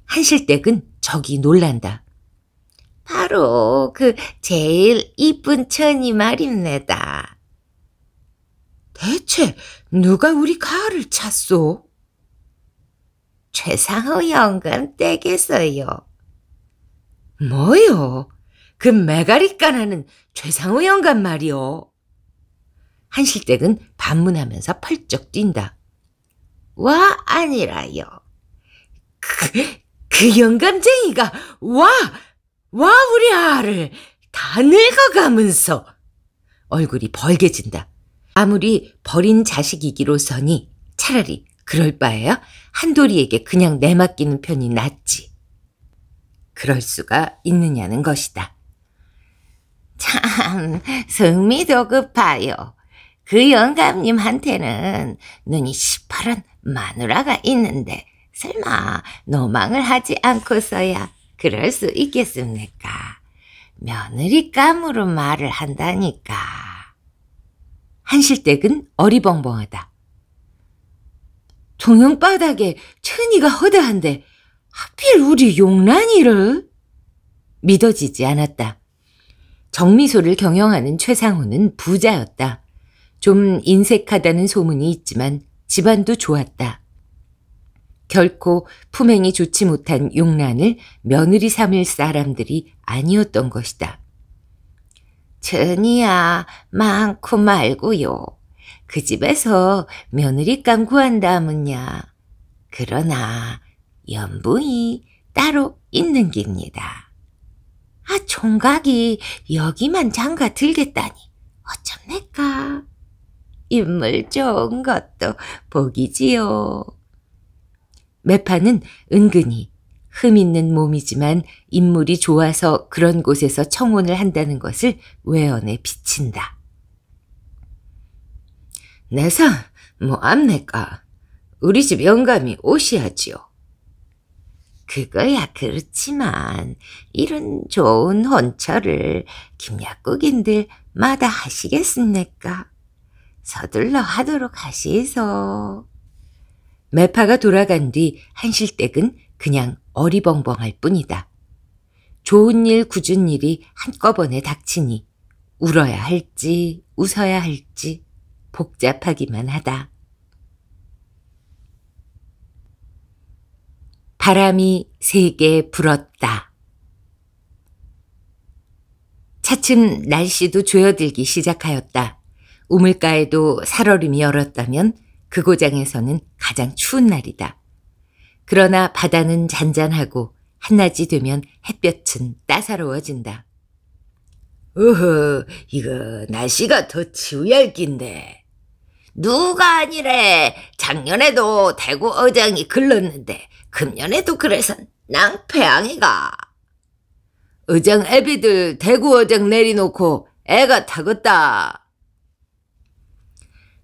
한실댁은 저기 놀란다. 바로 그 제일 이쁜 천이 말입니다. 대체 누가 우리 가을을 찼소 최상호 영감 댁에서요. 뭐요? 그 메가리 까나는 최상우 영감 말이오. 한실댁은 반문하면서 펄쩍 뛴다. 와 아니라요. 그, 그 영감쟁이가 와, 와 우리 아를 다 늙어가면서 얼굴이 벌개진다. 아무리 버린 자식이기로서니 차라리 그럴 바에야 한돌이에게 그냥 내맡기는 편이 낫지. 그럴 수가 있느냐는 것이다. 참승미도 급하요. 그 영감님한테는 눈이 시퍼런 마누라가 있는데 설마 노망을 하지 않고서야 그럴 수 있겠습니까? 며느리감으로 말을 한다니까. 한실댁은 어리벙벙하다. 통영바닥에 천이가 허다한데 하필 우리 용란이를? 믿어지지 않았다. 정미소를 경영하는 최상호는 부자였다. 좀 인색하다는 소문이 있지만 집안도 좋았다. 결코 품행이 좋지 못한 용란을 며느리 삼을 사람들이 아니었던 것이다. 전이야 많고 말고요. 그 집에서 며느리감 구한다면야. 그러나 연봉이 따로 있는 깁니다. 아, 총각이 여기만 장가 들겠다니 어쩝니까? 인물 좋은 것도 복이지요. 매파는 은근히 흠 있는 몸이지만 인물이 좋아서 그런 곳에서 청혼을 한다는 것을 외언에 비친다. 내사 뭐압니까 우리 집 영감이 오시야지요 그거야 그렇지만 이런 좋은 혼처를 김약국인들 마다 하시겠습니까? 서둘러 하도록 하시소. 매파가 돌아간 뒤 한실댁은 그냥 어리벙벙할 뿐이다. 좋은 일 굳은 일이 한꺼번에 닥치니 울어야 할지 웃어야 할지 복잡하기만 하다. 바람이 세게 불었다. 차츰 날씨도 조여들기 시작하였다. 우물가에도 살얼음이 얼었다면 그 고장에서는 가장 추운 날이다. 그러나 바다는 잔잔하고 한낮이 되면 햇볕은 따사로워진다. 으허, 이거 날씨가 더 치우야 긴데 누가 아니래. 작년에도 대구 어장이 글렀는데 금년에도 그래서 낭패양이가. 어장 애비들 대구 어장 내리놓고 애가 타겄다.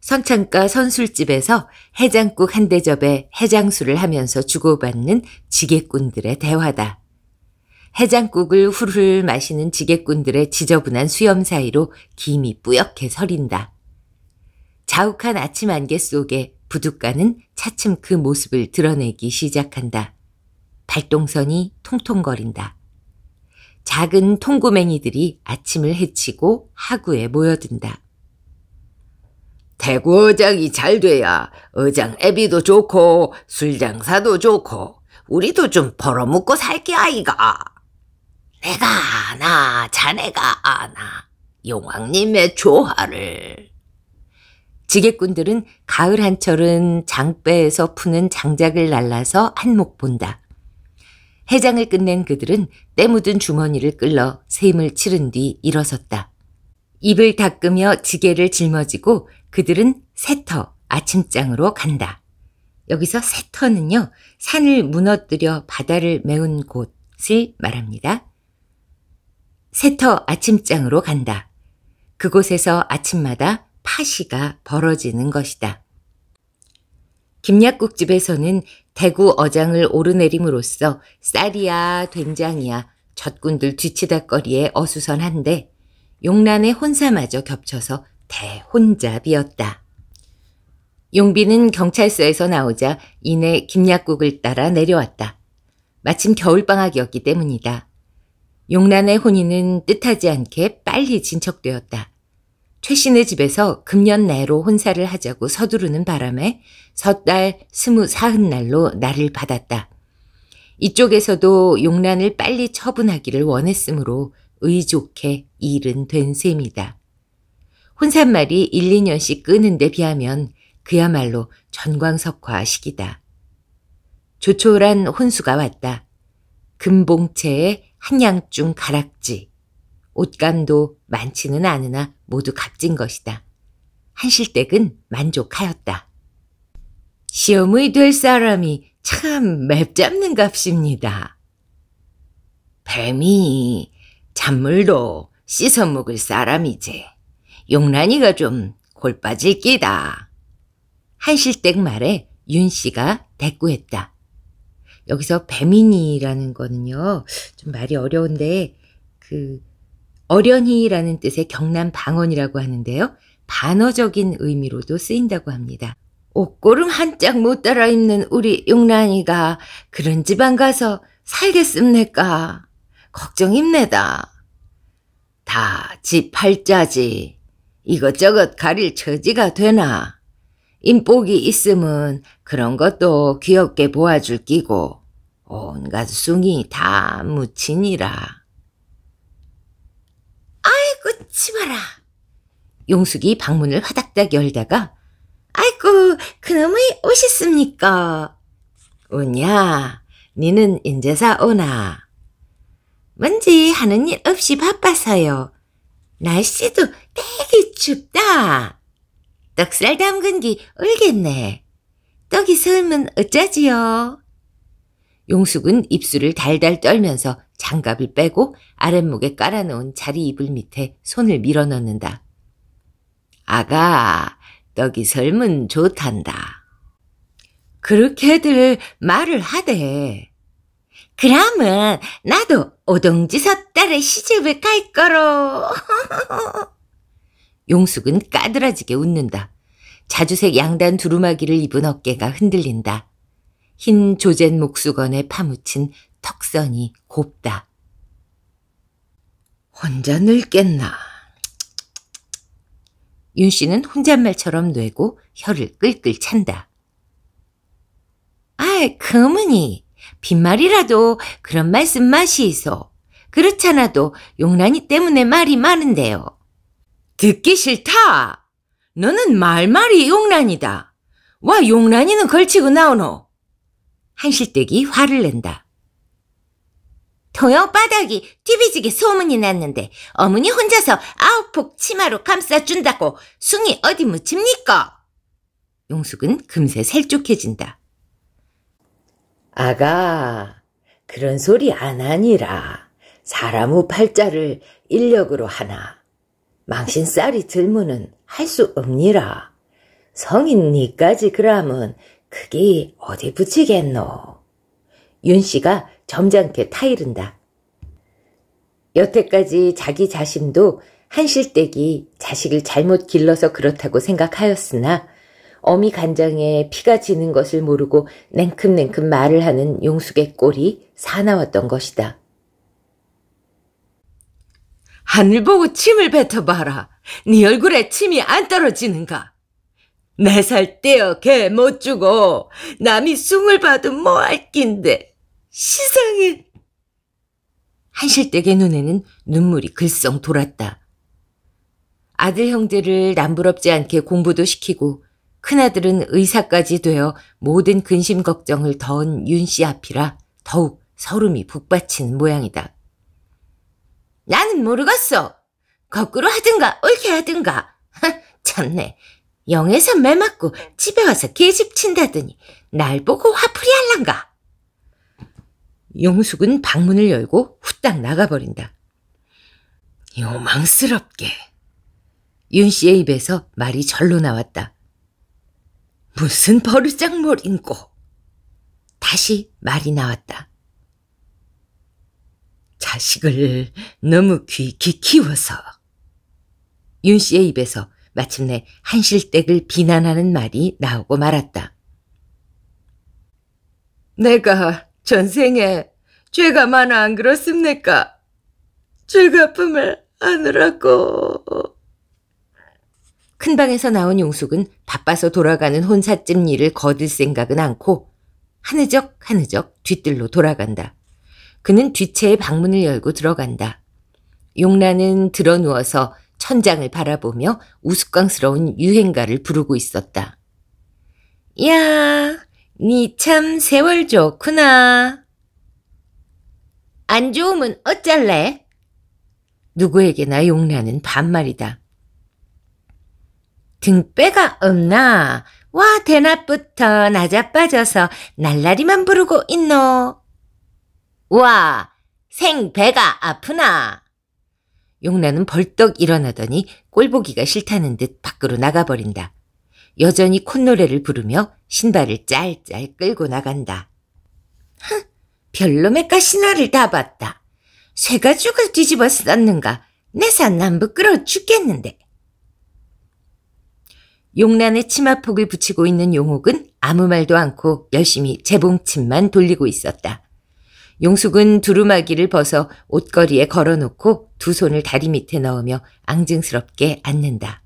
선창가 선술집에서 해장국 한 대접에 해장술을 하면서 주고받는 지게꾼들의 대화다. 해장국을 훌훌 마시는 지게꾼들의 지저분한 수염 사이로 김이 뿌옇게 서린다. 자욱한 아침 안개 속에 부둣가는 차츰 그 모습을 드러내기 시작한다. 발동선이 통통거린다. 작은 통구맹이들이 아침을 해치고 하구에 모여든다. 대구 어장이 잘 돼야 어장 애비도 좋고 술장사도 좋고 우리도 좀 벌어먹고 살게 아이가. 내가 아나 자네가 아나 용왕님의 조화를. 지게꾼들은 가을 한철은 장배에서 푸는 장작을 날라서 한몫 본다. 해장을 끝낸 그들은 때묻은 주머니를 끌러 샘을 치른 뒤 일어섰다. 입을 닦으며 지게를 짊어지고 그들은 새터 아침장으로 간다. 여기서 새터는요 산을 무너뜨려 바다를 메운 곳을 말합니다. 새터 아침장으로 간다. 그곳에서 아침마다 파시가 벌어지는 것이다. 김약국집에서는 대구 어장을 오르내림으로써 쌀이야 된장이야 젖군들 뒤치다거리에 어수선한데 용란의 혼사마저 겹쳐서 대혼잡이었다. 용비는 경찰서에서 나오자 이내 김약국을 따라 내려왔다. 마침 겨울방학이었기 때문이다. 용란의 혼인은 뜻하지 않게 빨리 진척되었다. 최 씨네 집에서 금년 내로 혼사를 하자고 서두르는 바람에 섣달 스무 사흔날로 나를 받았다. 이쪽에서도 용란을 빨리 처분하기를 원했으므로 의족해 일은 된 셈이다. 혼잣말이 1, 2년씩 끄는 데 비하면 그야말로 전광석화 시기다. 조촐한 혼수가 왔다. 금봉채에 한양중 가락지. 옷감도 많지는 않으나 모두 값진 것이다. 한실댁은 만족하였다. 시험이 될 사람이 참 맵잡는 값입니다. 뱀이 잔물도 씻어 먹을 사람이지. 용란이가 좀 골빠질 끼다. 한실댁 말에 윤 씨가 대꾸했다. 여기서 뱀이니라는 거는요, 좀 말이 어려운데, 그, 어련히라는 뜻의 경남 방언이라고 하는데요. 반어적인 의미로도 쓰인다고 합니다. 옷고름 한짝 못 따라 입는 우리 용란이가 그런 집안 가서 살겠습니까? 걱정입니다. 다집 팔자지. 이것저것 가릴 처지가 되나. 인복이 있으면 그런 것도 귀엽게 보아줄 끼고 온갖 숭이 다 묻히니라. 아이고 치마라. 용숙이 방문을 화닥닥 열다가 아이고 그놈의 옷이 습니까 오냐 니는 인제사 오나. 뭔지 하는 일 없이 바빠서요. 날씨도 되게 춥다. 떡살 담근 게 울겠네. 떡이 설면 어쩌지요? 용숙은 입술을 달달 떨면서 장갑을 빼고 아랫목에 깔아놓은 자리 이불 밑에 손을 밀어넣는다. 아가, 떡기 설문 좋단다. 그렇게들 말을 하대. 그러면 나도 오동지서 딸의 시집을 갈 거로. 용숙은 까드라지게 웃는다. 자주색 양단 두루마기를 입은 어깨가 흔들린다. 흰 조젠 목수건에 파묻힌 턱선이 곱다. 혼자 늙겠나. 윤 씨는 혼잣말처럼 뇌고 혀를 끌끌 찬다. 아이, 그머니 빈말이라도 그런 말씀 마시소. 그렇잖아도 용란이 때문에 말이 많은데요. 듣기 싫다. 너는 말말이 용란이다. 와 용란이는 걸치고 나오노. 한실댁이 화를 낸다. 도형 바닥이 TV지게 소문이 났는데 어머니 혼자서 아홉 폭 치마로 감싸준다고 숭이 어디 묻힙니까? 용숙은 금세 셀쭉해진다. 아가, 그런 소리 안 하니라. 사람의 팔자를 인력으로 하나. 망신살이 들무는 할 수 없니라. 성인 니까지 그라면 그게 어디 붙이겠노. 윤 씨가 점잖게 타이른다. 여태까지 자기 자신도 한실댁이 자식을 잘못 길러서 그렇다고 생각하였으나 어미 간장에 피가 지는 것을 모르고 냉큼냉큼 말을 하는 용숙의 꼴이 사나웠던 것이다. 하늘 보고 침을 뱉어봐라. 네 얼굴에 침이 안 떨어지는가? 내살 네 떼어 개 못 주고 남이 숭을 봐도 뭐 할 낀데 시상해. 한실댁의 눈에는 눈물이 글썽 돌았다. 아들 형제를 남부럽지 않게 공부도 시키고 큰아들은 의사까지 되어 모든 근심 걱정을 더운 윤씨 앞이라 더욱 서름이 북받친 모양이다. 나는 모르겠어. 거꾸로 하든가 옳게 하든가. 하, 참네. 영에서 매 맞고 집에 와서 계집 친다더니 날 보고 화풀이 할란가. 용숙은 방문을 열고 후딱 나가버린다. 요망스럽게. 윤 씨의 입에서 말이 절로 나왔다. 무슨 버르장머린고. 다시 말이 나왔다. 자식을 너무 귀히 키워서. 윤 씨의 입에서 마침내 한실댁을 비난하는 말이 나오고 말았다. 내가 전생에 죄가 많아 안 그렇습니까? 죄가품을 안으라고. 큰 방에서 나온 용숙은 바빠서 돌아가는 혼사찜 일을 거둘 생각은 않고 하느적 하느적 뒤뜰로 돌아간다. 그는 뒤채의 방문을 열고 들어간다. 용란은 들어 누워서 천장을 바라보며 우스꽝스러운 유행가를 부르고 있었다. 야, 니참 세월 좋구나. 안 좋으면 어쩔래? 누구에게나 용나는 반말이다. 등뼈가 없나? 와 대낮부터 낮아빠져서 날라리만 부르고 있노. 와 생배가 아프나? 용나는 벌떡 일어나더니 꼴보기가 싫다는 듯 밖으로 나가버린다. 여전히 콧노래를 부르며 신발을 짤짤 끌고 나간다. 흥, 별놈의 가시나를 다 봤다. 쇠가 죽을 뒤집어 썼는가 내 산남부 끌어 죽겠는데. 용란의 치마폭을 붙이고 있는 용옥은 아무 말도 않고 열심히 재봉침만 돌리고 있었다. 용숙은 두루마기를 벗어 옷걸이에 걸어놓고 두 손을 다리 밑에 넣으며 앙증스럽게 앉는다.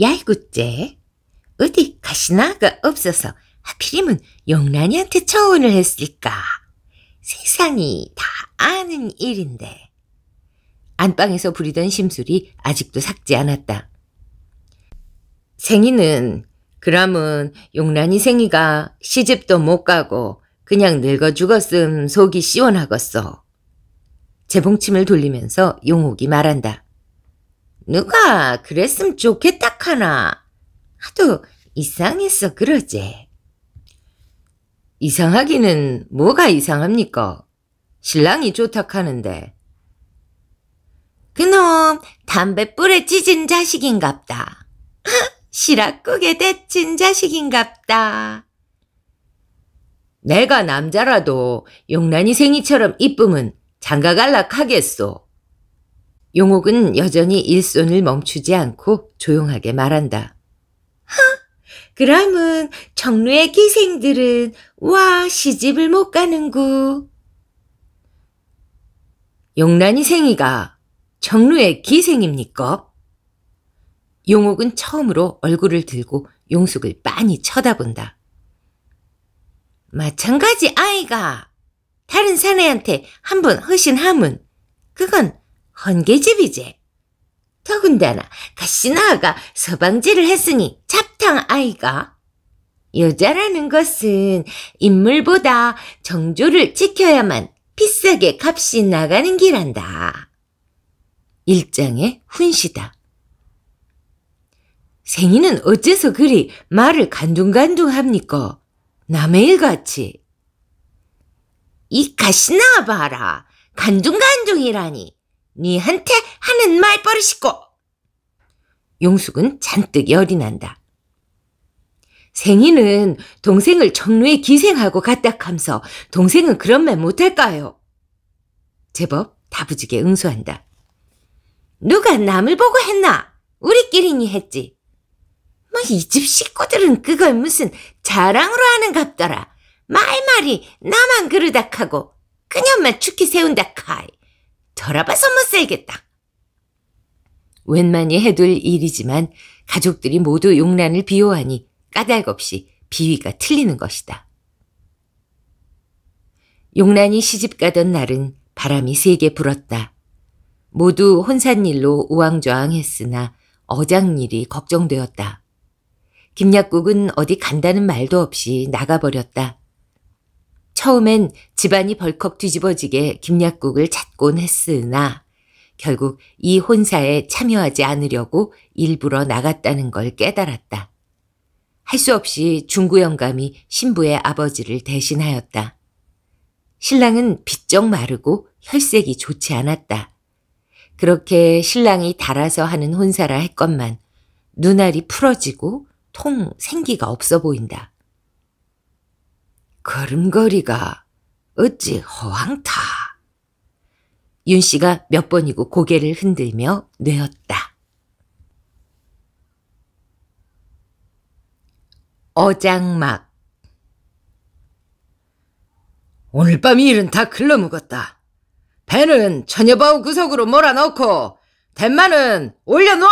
야이구째 어디 가시나가 그 없어서 하필이면 아, 영란이한테 청혼을 했을까. 세상이 다 아는 일인데. 안방에서 부리던 심술이 아직도 삭지 않았다. 생이는 그러면 용란이 생이가 시집도 못 가고 그냥 늙어 죽었음 속이 시원하겠어. 재봉침을 돌리면서 용옥이 말한다. 누가 그랬음 좋겠다 카나 하도 이상했어 그러제. 이상하기는 뭐가 이상합니까? 신랑이 좋다 카는데. 그놈 담배불에 찢은 자식인갑다. 시락국에 데친 자식인갑다. 내가 남자라도 용란이 생이처럼 이쁨은 장가갈락 하겠소. 용옥은 여전히 일손을 멈추지 않고 조용하게 말한다. 하, 그럼은 정루의 기생들은 와 시집을 못 가는구. 용란이 생이가 정루의 기생입니까? 용옥은 처음으로 얼굴을 들고 용숙을 빤히 쳐다본다. 마찬가지 아이가 다른 사내한테 한번 허신함은 그건 헌계집이제 더군다나 가시나가서방질를 했으니 잡탕 아이가. 여자라는 것은 인물보다 정조를 지켜야만 비싸게 값이 나가는 길한다. 일장의 훈시다. 생이는 어째서 그리 말을 간둥간둥합니까? 남의 일같이. 이 가시나 봐라. 간둥간둥이라니. 니한테 하는 말버릇이고. 용숙은 잔뜩 열이 난다. 생이는 동생을 청루에 기생하고 갔다하면서 동생은 그런 말 못할까요? 제법 다부지게 응수한다. 누가 남을 보고 했나? 우리끼리니 했지. 뭐 이 집 식구들은 그걸 무슨 자랑으로 하는 갑더라. 말말이 나만 그러다 카고 그녀만 축히 세운다 카이. 저라봐 선물 써야겠다. 웬만히 해둘 일이지만 가족들이 모두 용란을 비호하니 까닭없이 비위가 틀리는 것이다. 용란이 시집 가던 날은 바람이 세게 불었다. 모두 혼산일로 우왕좌왕했으나 어장일이 걱정되었다. 김약국은 어디 간다는 말도 없이 나가버렸다. 처음엔 집안이 벌컥 뒤집어지게 김약국을 찾곤 했으나 결국 이 혼사에 참여하지 않으려고 일부러 나갔다는 걸 깨달았다. 할 수 없이 중구 영감이 신부의 아버지를 대신하였다. 신랑은 빗쩍 마르고 혈색이 좋지 않았다. 그렇게 신랑이 달아서 하는 혼사라 했건만 눈알이 풀어지고 통 생기가 없어 보인다. 걸음걸이가 어찌 허황타. 윤 씨가 몇 번이고 고개를 흔들며 뇌었다. 어장막 오늘 밤 일은 다 글러먹었다. 배는 처녀바우 구석으로 몰아넣고 덴마는 올려놔!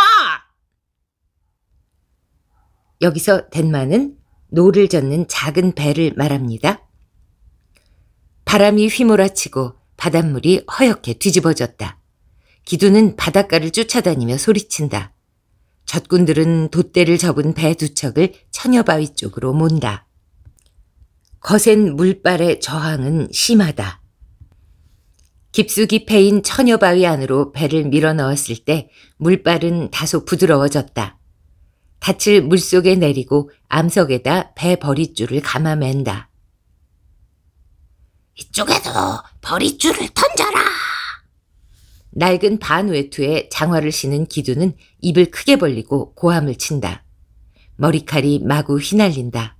여기서 덴마는 노를 젓는 작은 배를 말합니다. 바람이 휘몰아치고 바닷물이 허옇게 뒤집어졌다. 기두는 바닷가를 쫓아다니며 소리친다. 젖군들은 돛대를 접은 배 두 척을 처녀바위 쪽으로 몬다. 거센 물발의 저항은 심하다. 깊숙이 패인 처녀바위 안으로 배를 밀어 넣었을 때 물발은 다소 부드러워졌다. 밭을 물속에 내리고 암석에다 배 버릿줄을 감아맨다. 이쪽에도 버릿줄을 던져라! 낡은 반 외투에 장화를 신은 기두는 입을 크게 벌리고 고함을 친다. 머리칼이 마구 휘날린다.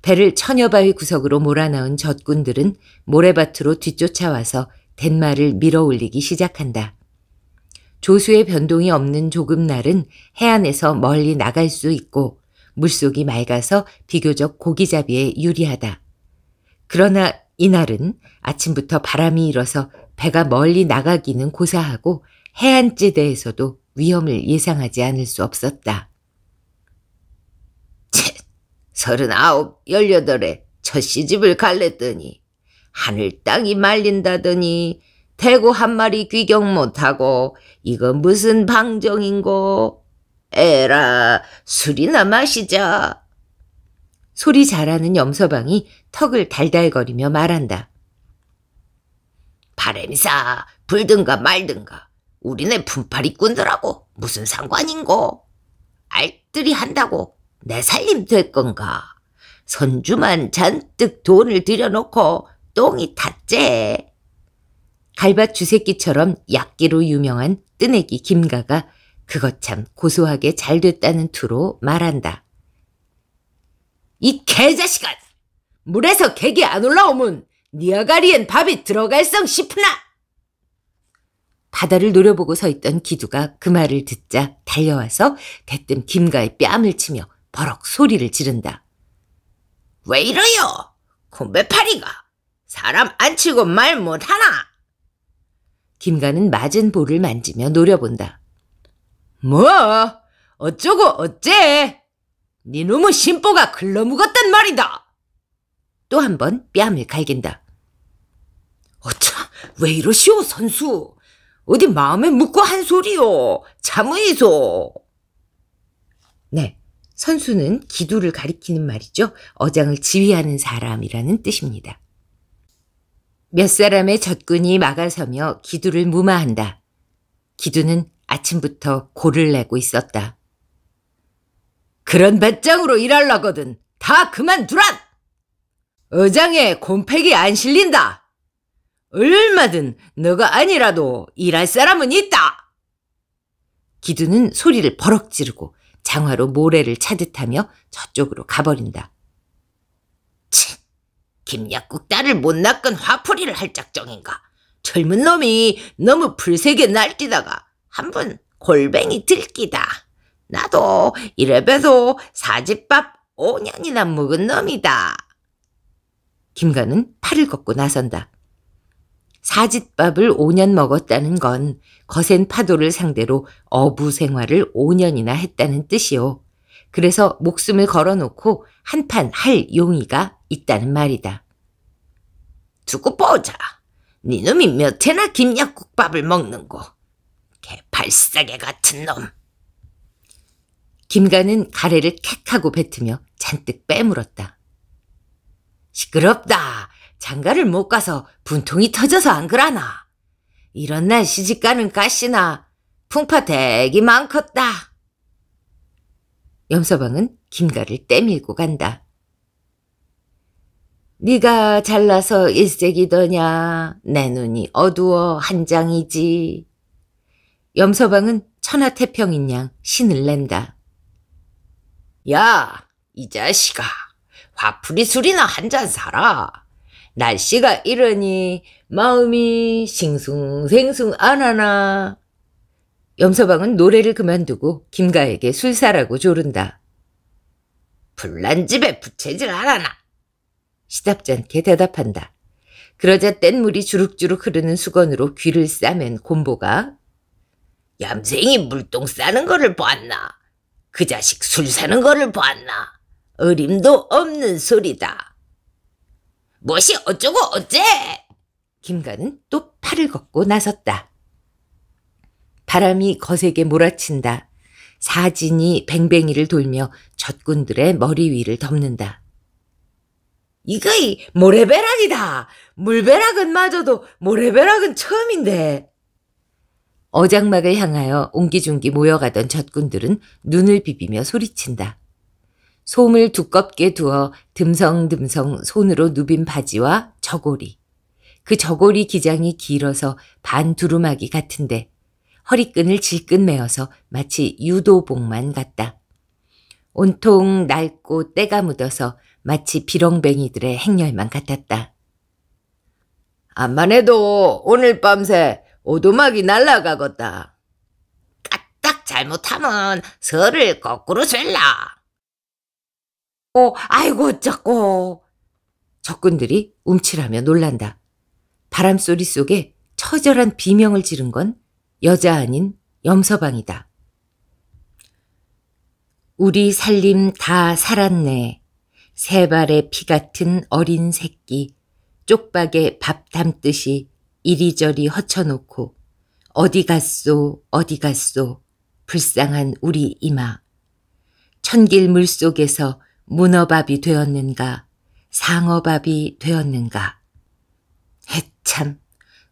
배를 처녀 바위 구석으로 몰아넣은 젖군들은 모래밭으로 뒤쫓아와서 된마를 밀어 올리기 시작한다. 조수의 변동이 없는 조금 날은 해안에서 멀리 나갈 수 있고 물속이 맑아서 비교적 고기잡이에 유리하다. 그러나 이날은 아침부터 바람이 일어서 배가 멀리 나가기는 고사하고 해안지대에서도 위험을 예상하지 않을 수 없었다. 채, 서른아홉, 열여덟에 첫 시집을 갈랬더니 하늘 땅이 말린다더니 대구 한 마리 귀경 못하고 이거 무슨 방정인고 에라 술이나 마시자. 소리 잘하는 염소방이 턱을 달달거리며 말한다. 바램이사 불든가 말든가 우리네 품팔이꾼들하고 무슨 상관인고 알뜰히 한다고 내 살림 될 건가 선주만 잔뜩 돈을 들여놓고 똥이 탔제 갈밭 주새끼처럼 약기로 유명한 뜨내기 김가가 그것 참 고소하게 잘 됐다는 투로 말한다. 이 개자식아! 물에서 객이 안 올라오면 니아가리엔 밥이 들어갈 성 싶으나! 바다를 노려보고 서 있던 기두가 그 말을 듣자 달려와서 대뜸 김가의 뺨을 치며 버럭 소리를 지른다. 왜 이러요? 콤배파리가 사람 안 치고 말 못하나? 김가는 맞은 볼을 만지며 노려본다. 뭐? 어쩌고 어째? 네 놈의 심보가 글러묵었단 말이다. 또 한 번 뺨을 갈긴다. 어차 왜 이러시오 선수. 어디 마음에 묻고 한 소리요. 참으이소. 네. 선수는 기두를 가리키는 말이죠. 어장을 지휘하는 사람이라는 뜻입니다. 몇 사람의 적군이 막아서며 기두를 무마한다. 기두는 아침부터 고를 내고 있었다. 그런 배짱으로 일하려거든다 그만두라! 의장에 곰팩이 안 실린다. 얼마든 너가 아니라도 일할 사람은 있다. 기두는 소리를 버럭 지르고 장화로 모래를 차듯하며 저쪽으로 가버린다. 김약국 딸을 못 낚은 화풀이를 할 작정인가. 젊은 놈이 너무 불색에 날뛰다가 한 번 골뱅이 들기다. 나도 이래봬도 사집밥 5년이나 먹은 놈이다. 김가는 팔을 걷고 나선다. 사짓밥을 5년 먹었다는 건 거센 파도를 상대로 어부 생활을 5년이나 했다는 뜻이오 그래서 목숨을 걸어놓고 한판 할 용의가 있다는 말이다. 두고 보자. 네 놈이 몇 해나 김약국밥을 먹는고. 개팔싸개 같은 놈. 김가는 가래를 캑 하고 뱉으며 잔뜩 빼물었다. 시끄럽다. 장가를 못 가서 분통이 터져서 안 그러나. 이런 날 시집가는 가시나 풍파 대기 많겄다. 염서방은 김가를 떼밀고 간다. 네가 잘나서 일색이더냐 내 눈이 어두워 한 장이지. 염서방은 천하태평인 양 신을 낸다. 야 이 자식아 화풀이 술이나 한 잔 사라. 날씨가 이러니 마음이 싱숭생숭 안 하나. 염서방은 노래를 그만두고 김가에게 술 사라고 조른다. 불난 집에 부채질 하라나. 시답지 않게 대답한다. 그러자 뗏물이 주룩주룩 흐르는 수건으로 귀를 싸맨 곰보가 얌생이 물똥 싸는 거를 았나그 자식 술 사는 거를 았나 어림도 없는 소리다. 무엇이 어쩌고 어째? 김가는 또 팔을 걷고 나섰다. 바람이 거세게 몰아친다. 사진이 뱅뱅이를 돌며 젖군들의 머리 위를 덮는다. 이거이 모래벼락이다. 물벼락은 마저도 모래벼락은 처음인데. 어장막을 향하여 옹기종기 모여가던 적군들은 눈을 비비며 소리친다. 솜을 두껍게 두어 듬성듬성 손으로 누빈 바지와 저고리. 그 저고리 기장이 길어서 반 두루마기 같은데 허리끈을 질끈 매어서 마치 유도복만 같다. 온통 낡고 때가 묻어서 마치 비렁뱅이들의 행렬만 같았다. 암만 해도 오늘 밤새 오두막이 날아가겄다 까딱 잘못하면 설을 거꾸로 쓸라. 어, 아이고 어쩌고. 적군들이 움찔하며 놀란다. 바람소리 속에 처절한 비명을 지른 건 여자 아닌 염서방이다. 우리 살림 다 살았네. 세 발의 피 같은 어린 새끼, 쪽박에 밥 담듯이 이리저리 헛쳐놓고 어디 갔소 어디 갔소 불쌍한 우리 이마. 천길 물속에서 문어밥이 되었는가 상어밥이 되었는가. 해참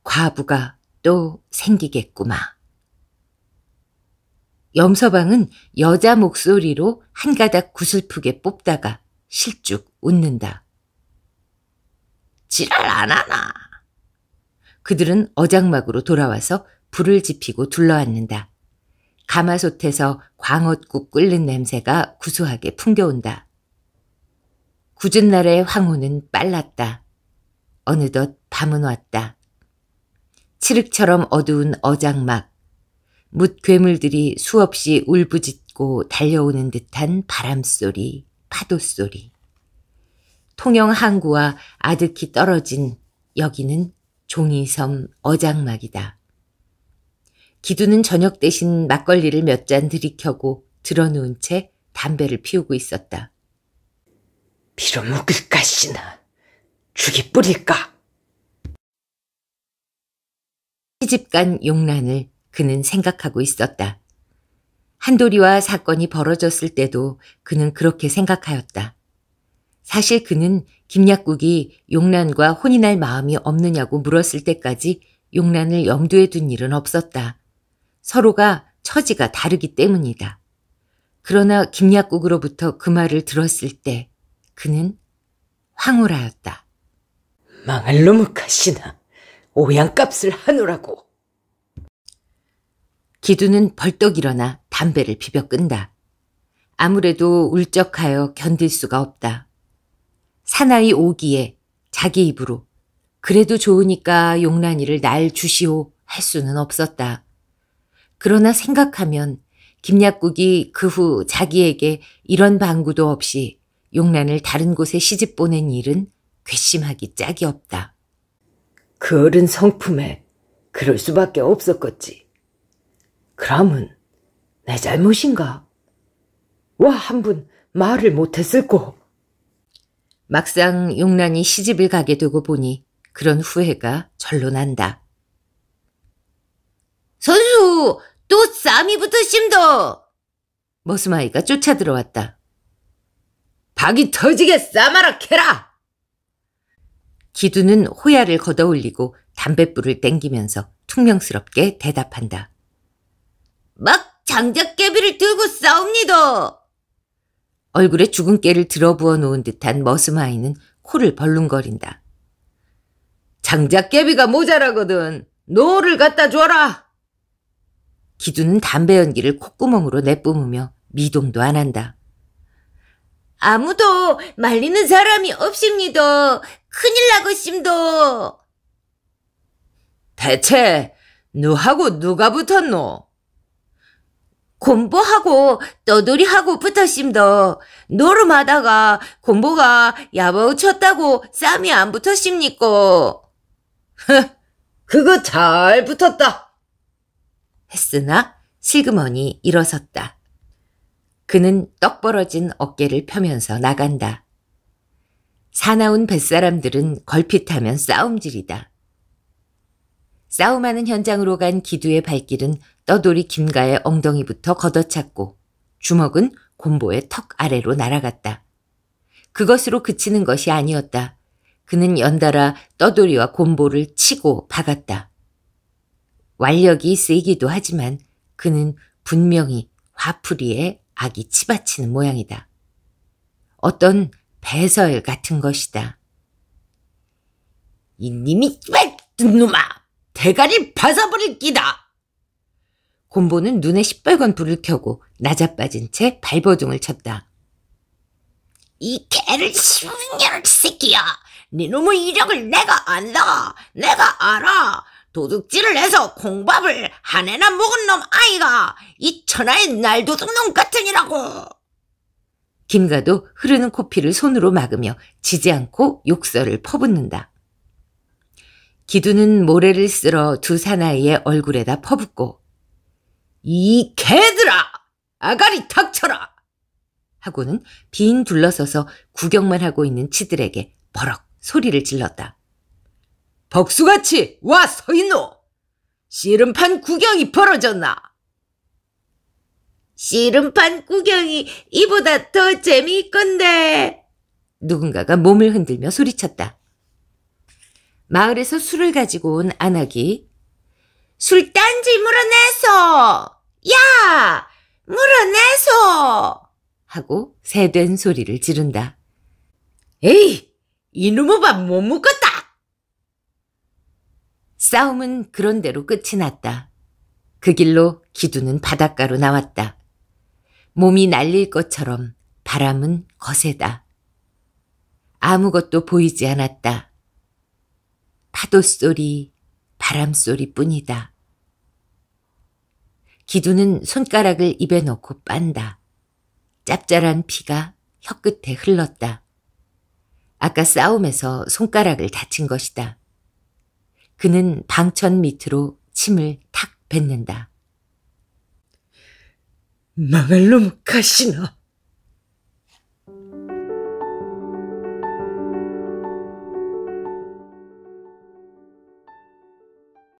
과부가 또 생기겠구마. 염서방은 여자 목소리로 한 가닥 구슬프게 뽑다가 실쭉 웃는다. 지랄 안 하나. 그들은 어장막으로 돌아와서 불을 지피고 둘러앉는다. 가마솥에서 광어국 끓는 냄새가 구수하게 풍겨온다. 굳은 날의 황혼은 빨랐다. 어느덧 밤은 왔다. 칠흑처럼 어두운 어장막. 뭇 괴물들이 수없이 울부짖고 달려오는 듯한 바람소리. 파도 소리. 통영 항구와 아득히 떨어진 여기는 종이섬 어장막이다. 기두는 저녁 대신 막걸리를 몇 잔 들이켜고 들어놓은 채 담배를 피우고 있었다. 빌로먹을까 씨나 죽이 뿌릴까? 시집간 용란을 그는 생각하고 있었다. 한돌이와 사건이 벌어졌을 때도 그는 그렇게 생각하였다. 사실 그는 김약국이 용란과 혼인할 마음이 없느냐고 물었을 때까지 용란을 염두에 둔 일은 없었다. 서로가 처지가 다르기 때문이다. 그러나 김약국으로부터 그 말을 들었을 때 그는 황홀하였다. 망할 놈의 가시나 오양값을 하노라고. 기두는 벌떡 일어나 담배를 비벼 끈다. 아무래도 울적하여 견딜 수가 없다. 사나이 오기에 자기 입으로 그래도 좋으니까 용란이를 날 주시오 할 수는 없었다. 그러나 생각하면 김약국이 그 후 자기에게 이런 방구도 없이 용란을 다른 곳에 시집 보낸 일은 괘씸하기 짝이 없다. 그 어른 성품에 그럴 수밖에 없었겠지. 그럼은 내 잘못인가? 와 한 분 말을 못했을꼬. 막상 용란이 시집을 가게 되고 보니 그런 후회가 절로 난다. 선수 또 싸움이 붙으심도. 머스마이가 쫓아 들어왔다. 박이 터지게 싸마라 캐라. 기두는 호야를 걷어올리고 담뱃불을 땡기면서 퉁명스럽게 대답한다. 막 장작개비를 들고 싸웁니다. 얼굴에 죽은 깨를 들어부어 놓은 듯한 머스마이는 코를 벌룽거린다. 장작개비가 모자라거든. 노를 갖다 줘라. 기두는 담배 연기를 콧구멍으로 내뿜으며 미동도 안 한다. 아무도 말리는 사람이 없습니다. 큰일 나고심도 대체 누하고 누가 붙었노? 공부하고 떠돌이하고 붙었심도 노름하다가 공부가 야바우 쳤다고 쌈이 안 붙었십니까? 흥, 그거 잘 붙었다. 했으나 시그머니 일어섰다. 그는 떡 벌어진 어깨를 펴면서 나간다. 사나운 뱃사람들은 걸핏하면 싸움질이다. 싸움하는 현장으로 간 기두의 발길은 떠돌이 김가의 엉덩이부터 걷어찼고 주먹은 곰보의 턱 아래로 날아갔다. 그것으로 그치는 것이 아니었다. 그는 연달아 떠돌이와 곰보를 치고 박았다. 완력이 세기도 하지만 그는 분명히 화풀이에 악이 치받치는 모양이다. 어떤 배설 같은 것이다. 이님이 왜 뜬놈아! 대가리 벗어버릴 끼다. 곰보는 눈에 시뻘건 불을 켜고 낮아빠진 채 발버둥을 쳤다. 이 개를 씹는 새끼야. 네 놈의 이력을 내가 안다. 내가 알아. 도둑질을 해서 공밥을한 해나 먹은 놈 아이가 이 천하의 날도둑놈 같으니라고. 김가도 흐르는 코피를 손으로 막으며 지지 않고 욕설을 퍼붓는다. 기두는 모래를 쓸어 두 사나이의 얼굴에다 퍼붓고 이 개들아! 아가리 닥쳐라! 하고는 빈 둘러서서 구경만 하고 있는 치들에게 버럭 소리를 질렀다. 벅수같이 와서인노 씨름판 구경이 벌어졌나? 씨름판 구경이 이보다 더 재미있건데! 누군가가 몸을 흔들며 소리쳤다. 마을에서 술을 가지고 온 안학이 술단지 물어내소! 야! 물어내소! 하고 새된 소리를 지른다. 에이! 이놈의 밥 못 먹었다! 싸움은 그런대로 끝이 났다. 그 길로 기두는 바닷가로 나왔다. 몸이 날릴 것처럼 바람은 거세다. 아무것도 보이지 않았다. 파도 소리, 바람 소리뿐이다. 기두는 손가락을 입에 넣고 빤다. 짭짤한 피가 혀끝에 흘렀다. 아까 싸움에서 손가락을 다친 것이다. 그는 방천 밑으로 침을 탁 뱉는다. 망할 놈 가시나.